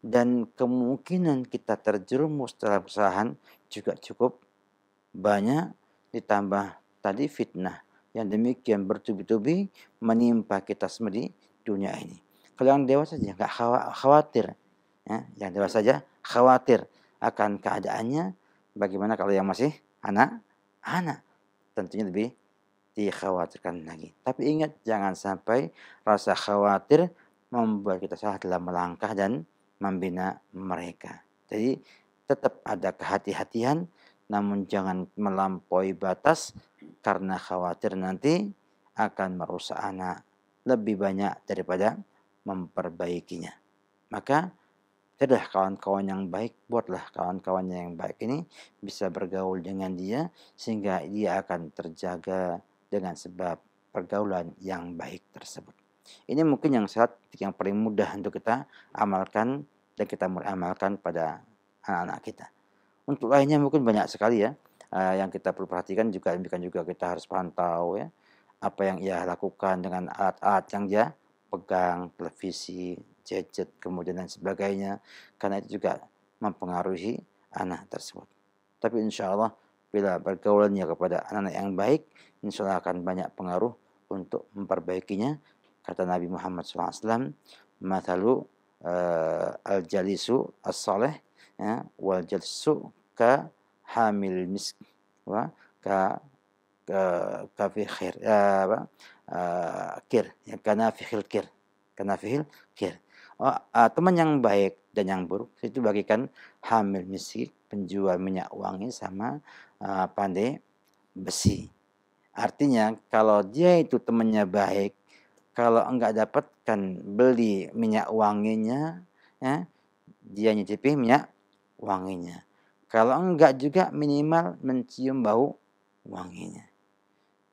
dan kemungkinan kita terjerumus dalam kesalahan juga cukup banyak ditambah tadi fitnah yang demikian bertubi-tubi menimpa kita semua di dunia ini. Kalau yang dewasa saja nggak khawatir, ya, yang dewasa saja khawatir akan keadaannya. Bagaimana kalau yang masih anak-anak? Tentunya lebih dikhawatirkan lagi. Tapi ingat jangan sampai rasa khawatir membuat kita salah dalam melangkah dan membina mereka. Jadi tetap ada kehati-hatian namun jangan melampaui batas karena khawatir nanti akan merusak anak lebih banyak daripada memperbaikinya. Maka sudah kawan-kawan yang baik, buatlah kawan-kawan yang baik ini bisa bergaul dengan dia sehingga dia akan terjaga dengan sebab pergaulan yang baik tersebut. Ini mungkin yang saat yang paling mudah untuk kita amalkan dan kita mulai amalkan pada anak-anak kita. Untuk lainnya mungkin banyak sekali ya eh, yang kita perlu perhatikan juga demikian juga kita harus pantau ya apa yang ia lakukan dengan alat-alat yang dia pegang, televisi, gadget, kemudian dan sebagainya. Karena itu juga mempengaruhi anak tersebut. Tapi insya Allah bila bergaulannya kepada anak-anak yang baik, insya Allah akan banyak pengaruh untuk memperbaikinya Kata Nabi Muhammad SAW, matalu uh, al-jalisu as saleh ya, wal jalisu ka hamil misk wa ka ka ka fi khir ya, eh, apa uh, kir ya, karena khil kir karena khil kir oh, uh, teman yang baik dan yang buruk itu bagikan hamil misik penjual minyak wangi sama uh, pandai besi artinya kalau dia itu temannya baik kalau enggak dapatkan beli minyak wanginya ya dia nyicipi minyak wanginya kalau enggak juga minimal mencium bau wanginya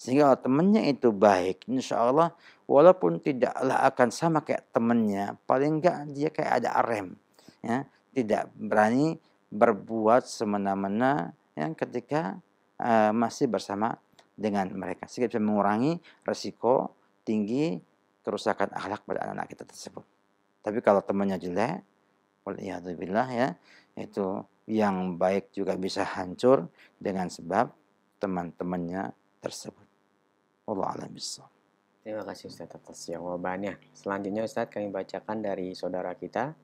sehingga kalau temannya itu baik insya Allah walaupun tidaklah akan sama kayak temannya paling enggak dia kayak ada arem ya tidak berani berbuat semena-mena yang ketika uh, masih bersama dengan mereka sehingga bisa mengurangi resiko tinggi kerusakan akhlak pada anak-anak kita tersebut. Tapi kalau temannya jelek, waliyahdubillah ya, itu yang baik juga bisa hancur dengan sebab teman-temannya tersebut. Allah alam Terima kasih Ustaz atas jawabannya. Selanjutnya Ustaz kami bacakan dari saudara kita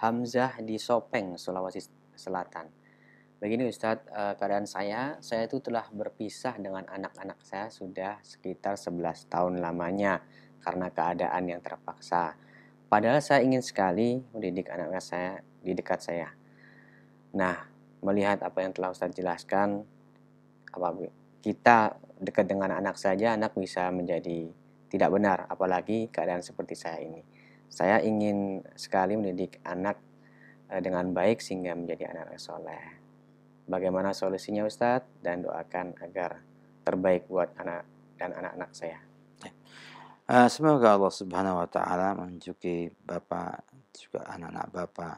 Hamzah di Sopeng, Sulawesi Selatan. Begini Ustadz, eh, keadaan saya, saya itu telah berpisah dengan anak-anak saya sudah sekitar 11 tahun lamanya karena keadaan yang terpaksa. Padahal saya ingin sekali mendidik anak anak saya di dekat saya. Nah, melihat apa yang telah Ustaz jelaskan, apa kita dekat dengan anak saja, anak bisa menjadi tidak benar, apalagi keadaan seperti saya ini. Saya ingin sekali mendidik anak eh, dengan baik sehingga menjadi anak yang soleh. Bagaimana solusinya Ustadz? Dan doakan agar terbaik buat anak dan anak-anak saya. Eh, semoga Allah Subhanahu wa taala menunjuki Bapak juga anak-anak Bapak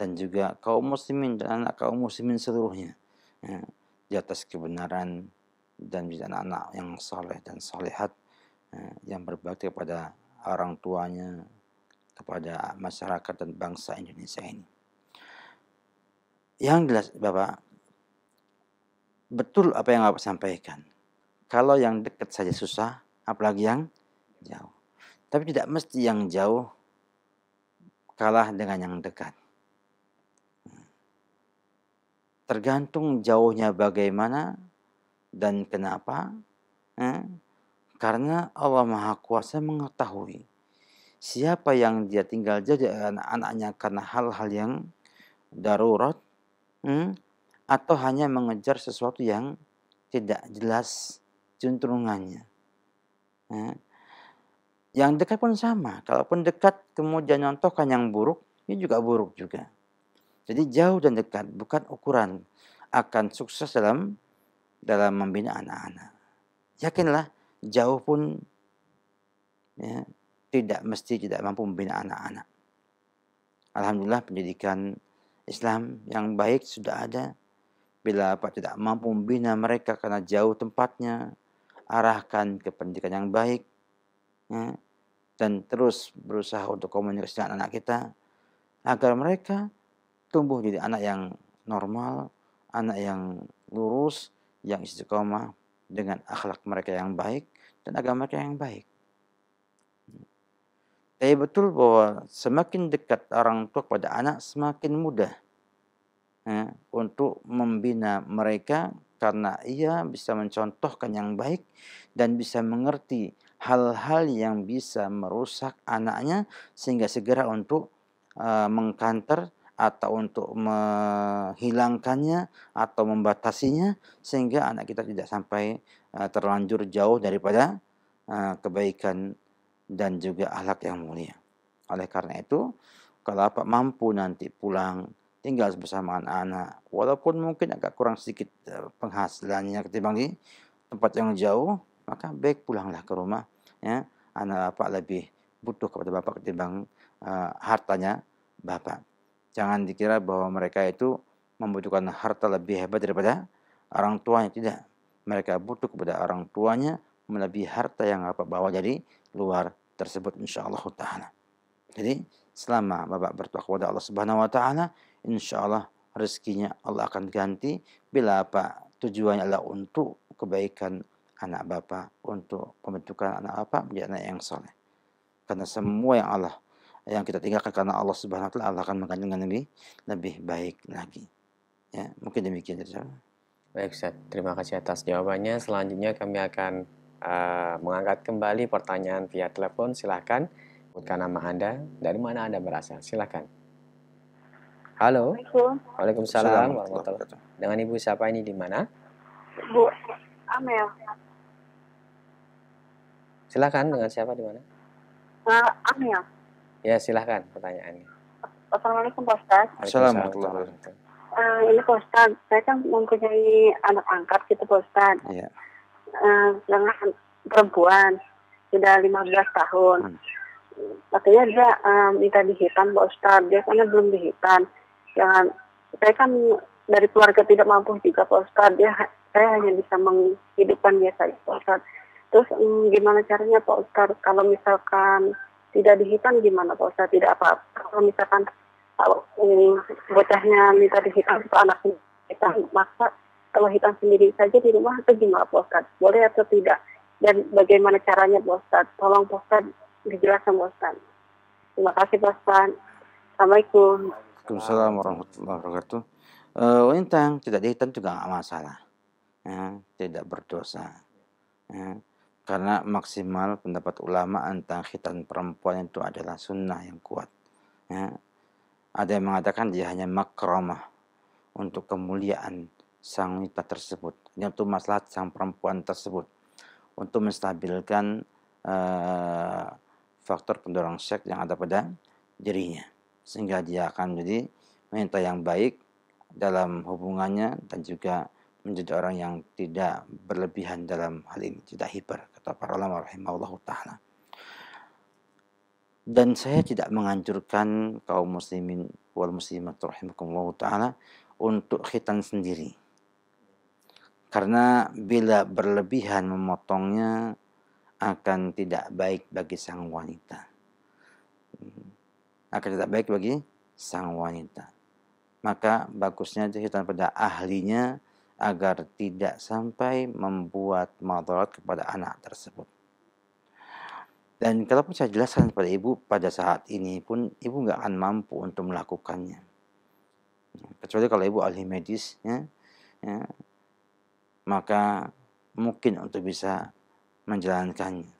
dan juga kaum muslimin dan anak kaum muslimin seluruhnya ya, di atas kebenaran dan juga anak-anak yang saleh dan solehat ya, yang berbakti kepada orang tuanya kepada masyarakat dan bangsa Indonesia ini yang jelas Bapak betul apa yang Bapak sampaikan kalau yang dekat saja susah apalagi yang jauh. Tapi tidak mesti yang jauh kalah dengan yang dekat. Hmm. Tergantung jauhnya bagaimana dan kenapa. Eh, karena Allah Maha Kuasa mengetahui siapa yang dia tinggal jadi anak-anaknya karena hal-hal yang darurat hmm, atau hanya mengejar sesuatu yang tidak jelas cenderungannya. Eh. Yang dekat pun sama. Kalaupun dekat kemudian nyontohkan yang buruk, ini juga buruk juga. Jadi jauh dan dekat bukan ukuran akan sukses dalam dalam membina anak-anak. Yakinlah jauh pun ya, tidak mesti tidak mampu membina anak-anak. Alhamdulillah pendidikan Islam yang baik sudah ada. Bila Pak tidak mampu membina mereka karena jauh tempatnya, arahkan ke pendidikan yang baik. Ya dan terus berusaha untuk komunikasi dengan anak kita agar mereka tumbuh jadi anak yang normal, anak yang lurus, yang istiqomah dengan akhlak mereka yang baik dan agama mereka yang baik. Tapi betul bahwa semakin dekat orang tua kepada anak, semakin mudah ya, untuk membina mereka karena ia bisa mencontohkan yang baik dan bisa mengerti hal-hal yang bisa merusak anaknya sehingga segera untuk uh, mengkanter atau untuk menghilangkannya atau membatasinya sehingga anak kita tidak sampai uh, terlanjur jauh daripada uh, kebaikan dan juga akhlak yang mulia. Oleh karena itu, kalau apa mampu nanti pulang tinggal bersama anak-anak walaupun mungkin agak kurang sedikit penghasilannya ketimbang di tempat yang jauh maka baik pulanglah ke rumah ya anak bapak lebih butuh kepada bapak ketimbang uh, hartanya bapak jangan dikira bahwa mereka itu membutuhkan harta lebih hebat daripada orang tuanya tidak mereka butuh kepada orang tuanya melebihi harta yang bapak bawa jadi luar tersebut insyaallah taala jadi selama bapak bertakwa kepada Allah Subhanahu wa taala insyaallah rezekinya Allah akan ganti bila apa tujuannya adalah untuk kebaikan anak bapak, untuk pembentukan anak bapak menjadi anak yang soleh. Karena semua yang Allah yang kita tinggalkan karena Allah Subhanahu wa taala Allah akan mengganti dengan lebih lebih baik lagi. Ya, mungkin demikian saja. Baik, Ustaz. Terima kasih atas jawabannya. Selanjutnya kami akan uh, mengangkat kembali pertanyaan via telepon. Silakan sebutkan nama Anda, dari mana Anda berasal? Silakan. Halo. Waalaikumsalam. Dengan Ibu siapa ini di mana? Bu Amel silahkan dengan siapa di mana? Uh, Ya silahkan pertanyaannya. Assalamualaikum Pak Ustaz. Assalamualaikum. Uh, eh, ini Pak Ustaz, saya kan mempunyai anak angkat gitu Pak Ustaz. Iya. Uh, perempuan, sudah 15 tahun. Hmm. Artinya dia uh, minta dihitan Pak Ustaz, dia karena belum dihitan. Jangan, saya kan dari keluarga tidak mampu juga Pak Ustaz, dia, saya hanya bisa menghidupkan dia saja Pak Ustaz Terus um, gimana caranya Pak Ustadz kalau misalkan tidak dihitan gimana Pak Ustadz? Tidak apa-apa. Kalau misalkan kalau um, bocahnya minta dihitan atau anaknya kita maksa kalau hitam sendiri saja di rumah itu gimana Pak Ustadz? Boleh atau tidak? Dan bagaimana caranya Pak Ustadz? Tolong Pak Ustadz dijelaskan Pak Ustadz. Terima kasih Pak Ustadz. Assalamualaikum. Waalaikumsalam warahmatullahi wabarakatuh. Uh, tidak dihitan juga nggak masalah. Ya, tidak berdosa. Ya karena maksimal pendapat ulama tentang khitan perempuan itu adalah sunnah yang kuat. Ya. Ada yang mengatakan dia hanya makromah untuk kemuliaan sang wanita tersebut, untuk maslahat sang perempuan tersebut, untuk menstabilkan uh, faktor pendorong seks yang ada pada dirinya, sehingga dia akan menjadi wanita yang baik dalam hubungannya dan juga menjadi orang yang tidak berlebihan dalam hal ini, tidak hiper kata para ulama rahimahullah ta'ala. Dan saya tidak menganjurkan kaum muslimin wal muslimat rahimahullah ta'ala untuk khitan sendiri. Karena bila berlebihan memotongnya akan tidak baik bagi sang wanita. Akan tidak baik bagi sang wanita. Maka bagusnya khitan pada ahlinya agar tidak sampai membuat madarat kepada anak tersebut. Dan kalaupun saya jelaskan kepada ibu pada saat ini pun ibu nggak akan mampu untuk melakukannya. Kecuali kalau ibu ahli medis, ya, ya, maka mungkin untuk bisa menjalankannya.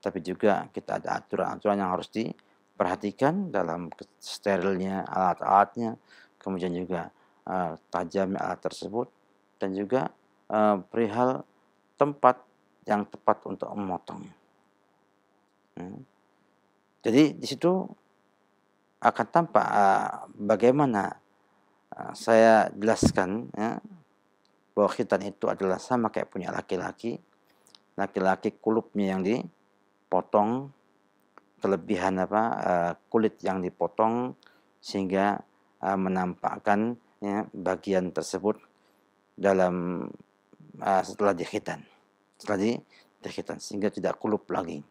Tapi juga kita ada aturan-aturan yang harus diperhatikan dalam sterilnya alat-alatnya, kemudian juga uh, tajamnya alat tersebut, dan juga e, perihal tempat yang tepat untuk memotong. Hmm. Jadi di situ akan tampak e, bagaimana e, saya jelaskan ya, bahwa khitan itu adalah sama kayak punya laki-laki. Laki-laki kulupnya yang dipotong, kelebihan apa e, kulit yang dipotong sehingga menampakkan ya, bagian tersebut dalam uh, setelah dihitan setelah di sehingga tidak kulup lagi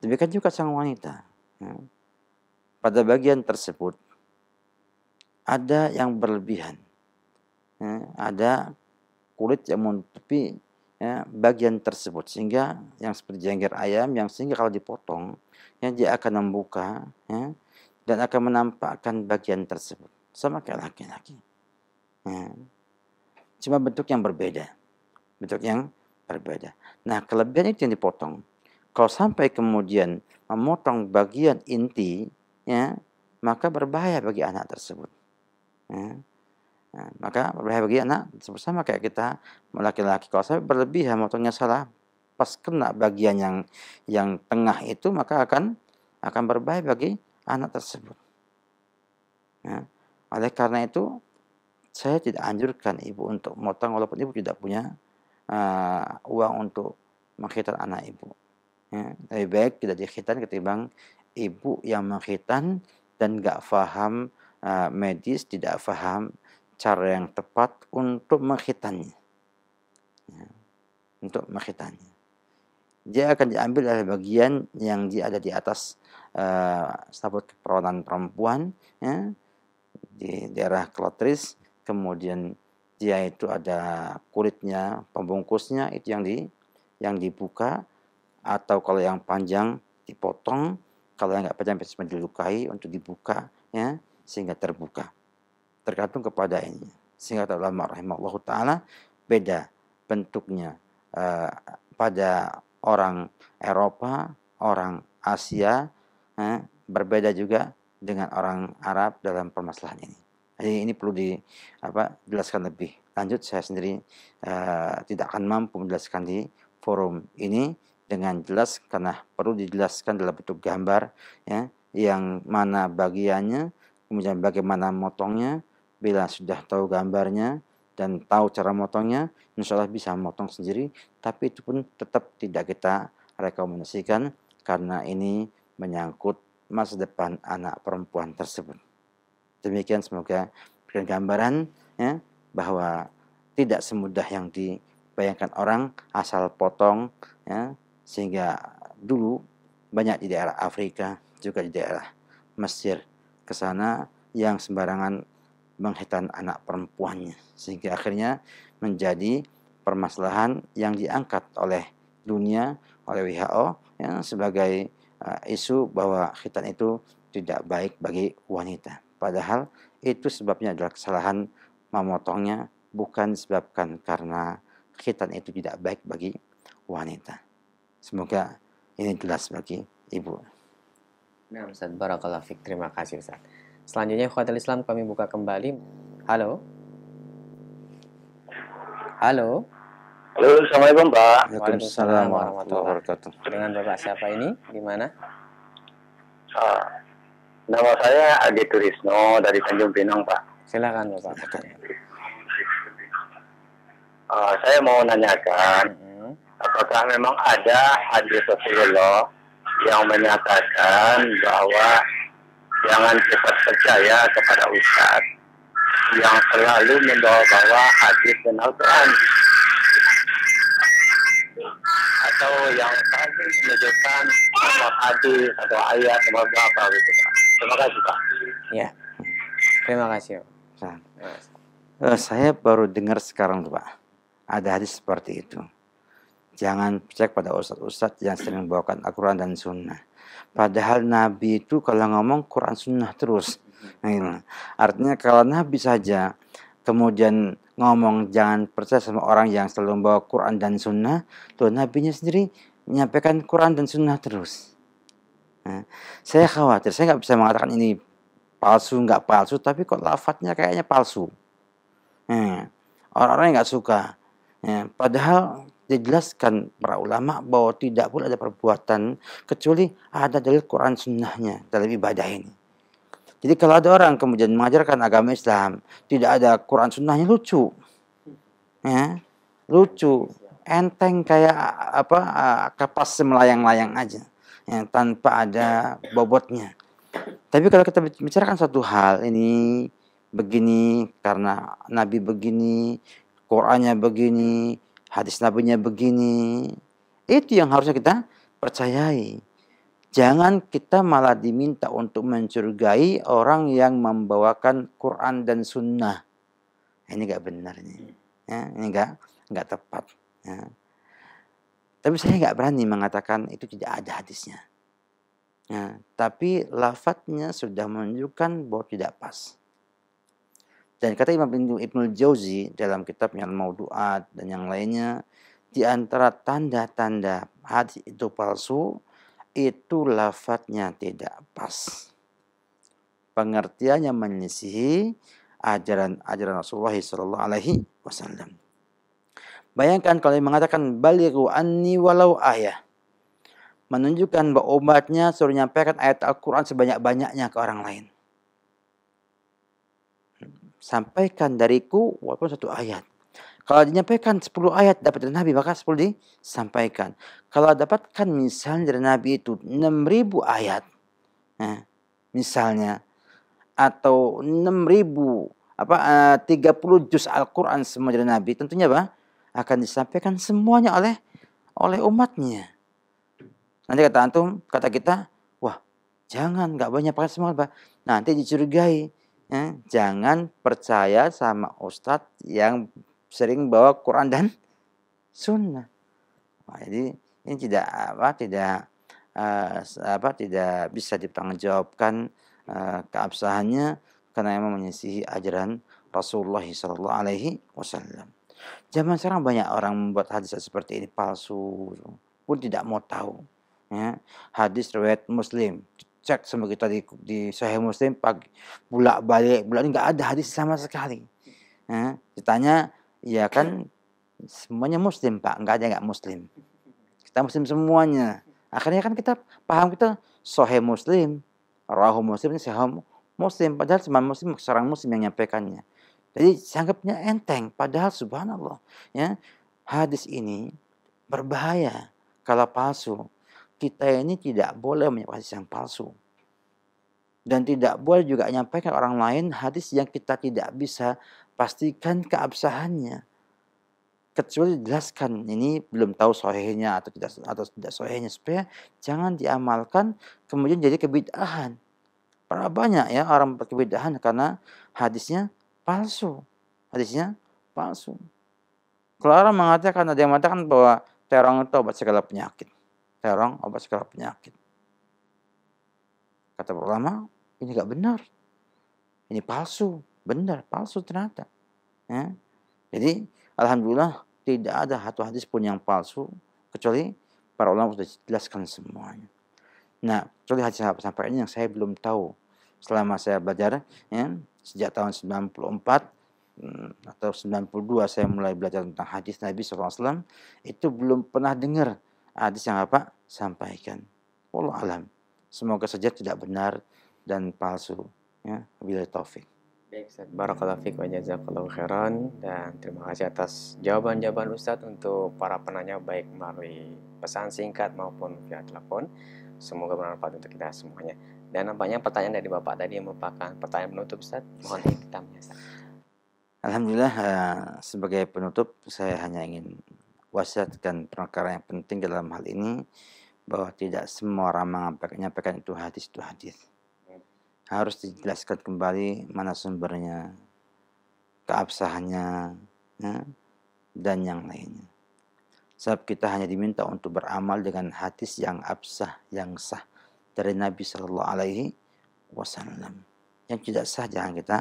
demikian juga sang wanita ya. pada bagian tersebut ada yang berlebihan ya, ada kulit yang menutupi ya, bagian tersebut sehingga yang seperti jengger ayam yang sehingga kalau dipotong yang dia akan membuka ya, dan akan menampakkan bagian tersebut sama kayak laki-laki ya. Cuma bentuk yang berbeda. Bentuk yang berbeda. Nah, kelebihan itu yang dipotong. Kalau sampai kemudian memotong bagian inti, ya, maka berbahaya bagi anak tersebut. Ya. Nah, maka berbahaya bagi anak tersebut sama kayak kita laki-laki. Kalau sampai berlebihan motongnya salah, pas kena bagian yang yang tengah itu maka akan akan berbahaya bagi anak tersebut. Ya. Oleh karena itu saya tidak anjurkan ibu untuk motong walaupun ibu tidak punya uh, uang untuk mengkhitan anak ibu. Ya, lebih baik tidak dikhitan ketimbang ibu yang mengkhitan dan gak faham uh, medis, tidak faham cara yang tepat untuk mengkhitannya. Ya, untuk mengkhitannya. Dia akan diambil dari bagian yang dia ada di atas uh, sabut perawatan perempuan, ya, di daerah klotris, kemudian dia itu ada kulitnya, pembungkusnya itu yang di yang dibuka atau kalau yang panjang dipotong, kalau yang nggak panjang bisa dilukai untuk dibuka ya sehingga terbuka. Tergantung kepada ini. Sehingga ulama rahimahullah taala beda bentuknya eh, pada orang Eropa, orang Asia eh, berbeda juga dengan orang Arab dalam permasalahan ini. Jadi ini perlu di apa jelaskan lebih lanjut saya sendiri uh, tidak akan mampu menjelaskan di forum ini dengan jelas karena perlu dijelaskan dalam bentuk gambar ya yang mana bagiannya kemudian bagaimana motongnya bila sudah tahu gambarnya dan tahu cara motongnya insya Allah bisa motong sendiri tapi itu pun tetap tidak kita rekomendasikan karena ini menyangkut masa depan anak perempuan tersebut Demikian semoga berikan gambaran ya bahwa tidak semudah yang dibayangkan orang asal potong ya sehingga dulu banyak di daerah Afrika juga di daerah Mesir ke sana yang sembarangan menghitan anak perempuannya sehingga akhirnya menjadi permasalahan yang diangkat oleh dunia oleh WHO ya, sebagai uh, isu bahwa khitan itu tidak baik bagi wanita. Padahal itu sebabnya adalah kesalahan memotongnya bukan disebabkan karena khitan itu tidak baik bagi wanita. Semoga ini jelas bagi ibu. Nah, Ustaz Barakallah Fik. Terima kasih Ustaz. Selanjutnya Khuatul Islam kami buka kembali. Halo. Halo. Halo, Assalamualaikum Pak. Waalaikumsalam warahmatullahi wabarakatuh. Dengan Bapak siapa ini? Di mana? Ah. Nama saya Adi Turisno dari Tanjung Pinang, Pak. Silakan, Bapak. Uh, saya mau nanyakan, mm-hmm. apakah memang ada hadis Rasulullah yang menyatakan bahwa jangan cepat percaya kepada ustaz yang selalu membawa bahwa hadis dan Al-Quran atau yang tadi menunjukkan hadis atau ayat atau apa gitu Pak. Terima kasih Pak. Ya. Terima kasih. Nah, Uh, saya baru dengar sekarang tuh Pak, ada hadis seperti itu. Jangan cek pada ustadz-ustadz yang sering membawakan Al-Quran dan Sunnah. Padahal Nabi itu kalau ngomong Quran Sunnah terus. Nah, gitu. artinya kalau Nabi saja kemudian ngomong jangan percaya sama orang yang selalu membawa Quran dan Sunnah, tuh Nabinya sendiri menyampaikan Quran dan Sunnah terus. Nah, saya khawatir, saya nggak bisa mengatakan ini palsu nggak palsu, tapi kok lafadznya kayaknya palsu. Nah, orang-orang yang nggak suka. Nah, padahal dijelaskan para ulama bahwa tidak pun ada perbuatan kecuali ada dalil Quran sunnahnya dalam ibadah ini. Jadi kalau ada orang kemudian mengajarkan agama Islam tidak ada Quran sunnahnya lucu, ya lucu, enteng kayak apa kapas semelayang layang aja ya, tanpa ada bobotnya. Tapi kalau kita bicarakan satu hal ini begini karena Nabi begini, Qurannya begini, hadis Nabinya begini, itu yang harusnya kita percayai. Jangan kita malah diminta untuk mencurigai orang yang membawakan Quran dan Sunnah. Ini gak benar ini, ya, ini nggak nggak tepat. Ya. Tapi saya nggak berani mengatakan itu tidak ada hadisnya. Nah, tapi lafadznya sudah menunjukkan bahwa tidak pas. Dan kata Imam Ibn Jauzi dalam kitab yang mau doa dan yang lainnya, di antara tanda-tanda hadis itu palsu, itu lafadznya tidak pas. Pengertiannya menyisihi ajaran ajaran Rasulullah SAW. Alaihi Wasallam. Bayangkan kalau dia mengatakan baliru anni walau ayah. Menunjukkan bahwa umatnya suruh nyampaikan ayat Al-Quran sebanyak-banyaknya ke orang lain. Sampaikan dariku walaupun satu ayat. Kalau dinyampaikan 10 ayat dapat dari Nabi, maka 10 disampaikan. Kalau dapatkan misalnya dari Nabi itu 6.000 ayat, nah, misalnya, atau 6.000 apa eh, uh, 30 juz Al-Quran semua dari Nabi, tentunya apa? akan disampaikan semuanya oleh oleh umatnya. Nanti kata antum, kata kita, wah jangan nggak banyak pakai semangat pak. nanti dicurigai. Ya, jangan percaya sama ustadz yang sering bawa Quran dan Sunnah. Nah, jadi ini tidak apa tidak uh, apa tidak bisa dipertanggungjawabkan uh, keabsahannya karena memang menyisihi ajaran Rasulullah Shallallahu Alaihi Wasallam. Zaman sekarang banyak orang membuat hadis seperti ini palsu pun tidak mau tahu. Ya. Hadis riwayat Muslim cek sama kita di, di Sahih Muslim pagi bulak balik bulak nggak ada hadis sama sekali. Ya. Ditanya ya kan semuanya Muslim pak nggak ada nggak Muslim kita Muslim semuanya akhirnya kan kita paham kita Sahih Muslim Rahu Muslim Sahih Muslim padahal cuma Muslim seorang Muslim yang menyampaikannya jadi sanggupnya enteng padahal subhanallah ya hadis ini berbahaya kalau palsu. Kita ini tidak boleh menyampaikan hadis yang palsu. Dan tidak boleh juga menyampaikan orang lain hadis yang kita tidak bisa pastikan keabsahannya. Kecuali jelaskan ini belum tahu sohehnya atau tidak atau tidak sohehnya supaya jangan diamalkan kemudian jadi kebidahan. Karena banyak ya orang berkebidahan karena hadisnya palsu. Hadisnya palsu. Clara mengatakan, ada yang mengatakan bahwa terong itu obat segala penyakit. Terong obat segala penyakit. Kata para ulama, ini gak benar. Ini palsu. Benar, palsu ternyata. Ya. Jadi, Alhamdulillah tidak ada satu hadis pun yang palsu. Kecuali para ulama sudah jelaskan semuanya. Nah, kecuali hadis sampai ini yang saya belum tahu selama saya belajar ya, sejak tahun 94 hmm, atau 92 saya mulai belajar tentang hadis Nabi SAW itu belum pernah dengar hadis yang apa sampaikan Allah alam semoga saja tidak benar dan palsu ya bila taufik baik Ustaz barakallahu fiik wa jazakallahu khairan dan terima kasih atas jawaban-jawaban Ustaz untuk para penanya baik melalui pesan singkat maupun via telepon semoga bermanfaat untuk kita semuanya dan nampaknya pertanyaan dari Bapak tadi yang merupakan pertanyaan penutup Ustaz, mohon hikmahnya Ustaz. Alhamdulillah eh, sebagai penutup saya hanya ingin wasiatkan perkara yang penting dalam hal ini bahwa tidak semua orang menyampaikan itu hadis itu hadis. Harus dijelaskan kembali mana sumbernya, keabsahannya, ya, dan yang lainnya. Sebab kita hanya diminta untuk beramal dengan hadis yang absah, yang sah dari Nabi Shallallahu Alaihi Wasallam yang tidak sah jangan kita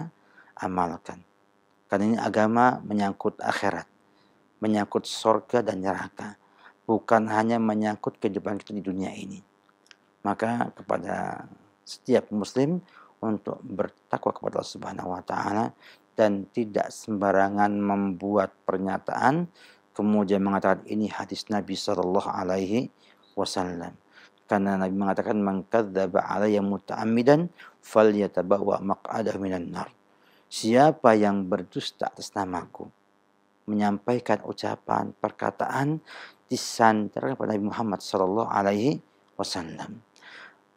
amalkan karena ini agama menyangkut akhirat menyangkut sorga dan neraka bukan hanya menyangkut kehidupan kita di dunia ini maka kepada setiap muslim untuk bertakwa kepada Allah Subhanahu wa taala dan tidak sembarangan membuat pernyataan kemudian mengatakan ini hadis Nabi Shallallahu alaihi wasallam karena Nabi mengatakan man kadzdzaba alayya muta'ammidan falyatabawa maq'adahu minan nar. Siapa yang berdusta atas namaku menyampaikan ucapan, perkataan disandarkan kepada Nabi Muhammad sallallahu alaihi wasallam.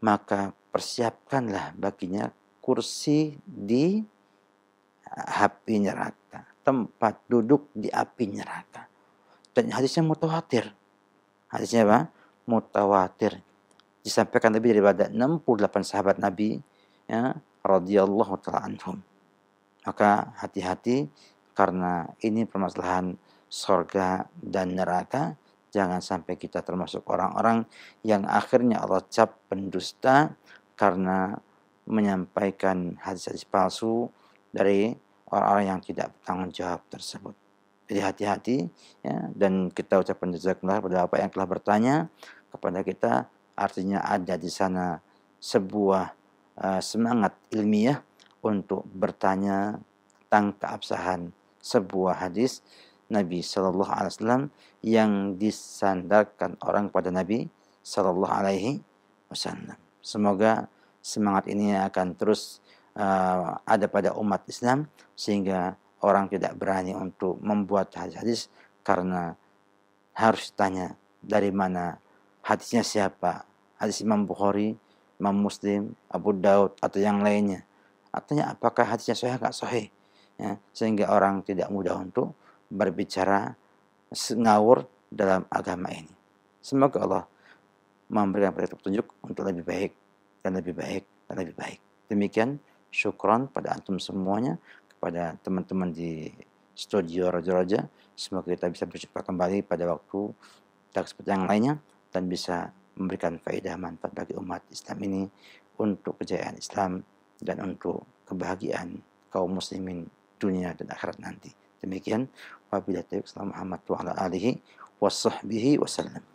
Maka persiapkanlah baginya kursi di api neraka, tempat duduk di api neraka. Dan hadisnya mutawatir. Hadisnya apa? Mutawatir disampaikan lebih daripada 68 sahabat Nabi ya radhiyallahu taala anhum. Maka hati-hati karena ini permasalahan sorga dan neraka. Jangan sampai kita termasuk orang-orang yang akhirnya Allah cap pendusta karena menyampaikan hadis-hadis palsu dari orang-orang yang tidak bertanggung jawab tersebut. Jadi hati-hati ya, dan kita ucapkan jazakumullah kepada apa yang telah bertanya kepada kita Artinya ada di sana sebuah uh, semangat ilmiah untuk bertanya tentang keabsahan sebuah hadis Nabi Shallallahu Alaihi Wasallam yang disandarkan orang kepada Nabi Shallallahu Alaihi Wasallam. Semoga semangat ini akan terus uh, ada pada umat Islam sehingga orang tidak berani untuk membuat hadis-hadis karena harus tanya dari mana hadisnya siapa hadis Imam Bukhari, Imam Muslim, Abu Daud atau yang lainnya. Artinya apakah hadisnya sahih atau sahih? Ya, sehingga orang tidak mudah untuk berbicara ngawur dalam agama ini. Semoga Allah memberikan petunjuk untuk lebih baik dan lebih baik dan lebih baik. Demikian syukron pada antum semuanya kepada teman-teman di studio Raja Raja. Semoga kita bisa berjumpa kembali pada waktu tak seperti yang lainnya dan bisa memberikan faedah manfaat bagi umat Islam ini untuk kejayaan Islam dan untuk kebahagiaan kaum muslimin dunia dan akhirat nanti. Demikian wabillahi taufiq Muhammad wa ala alihi wasallam.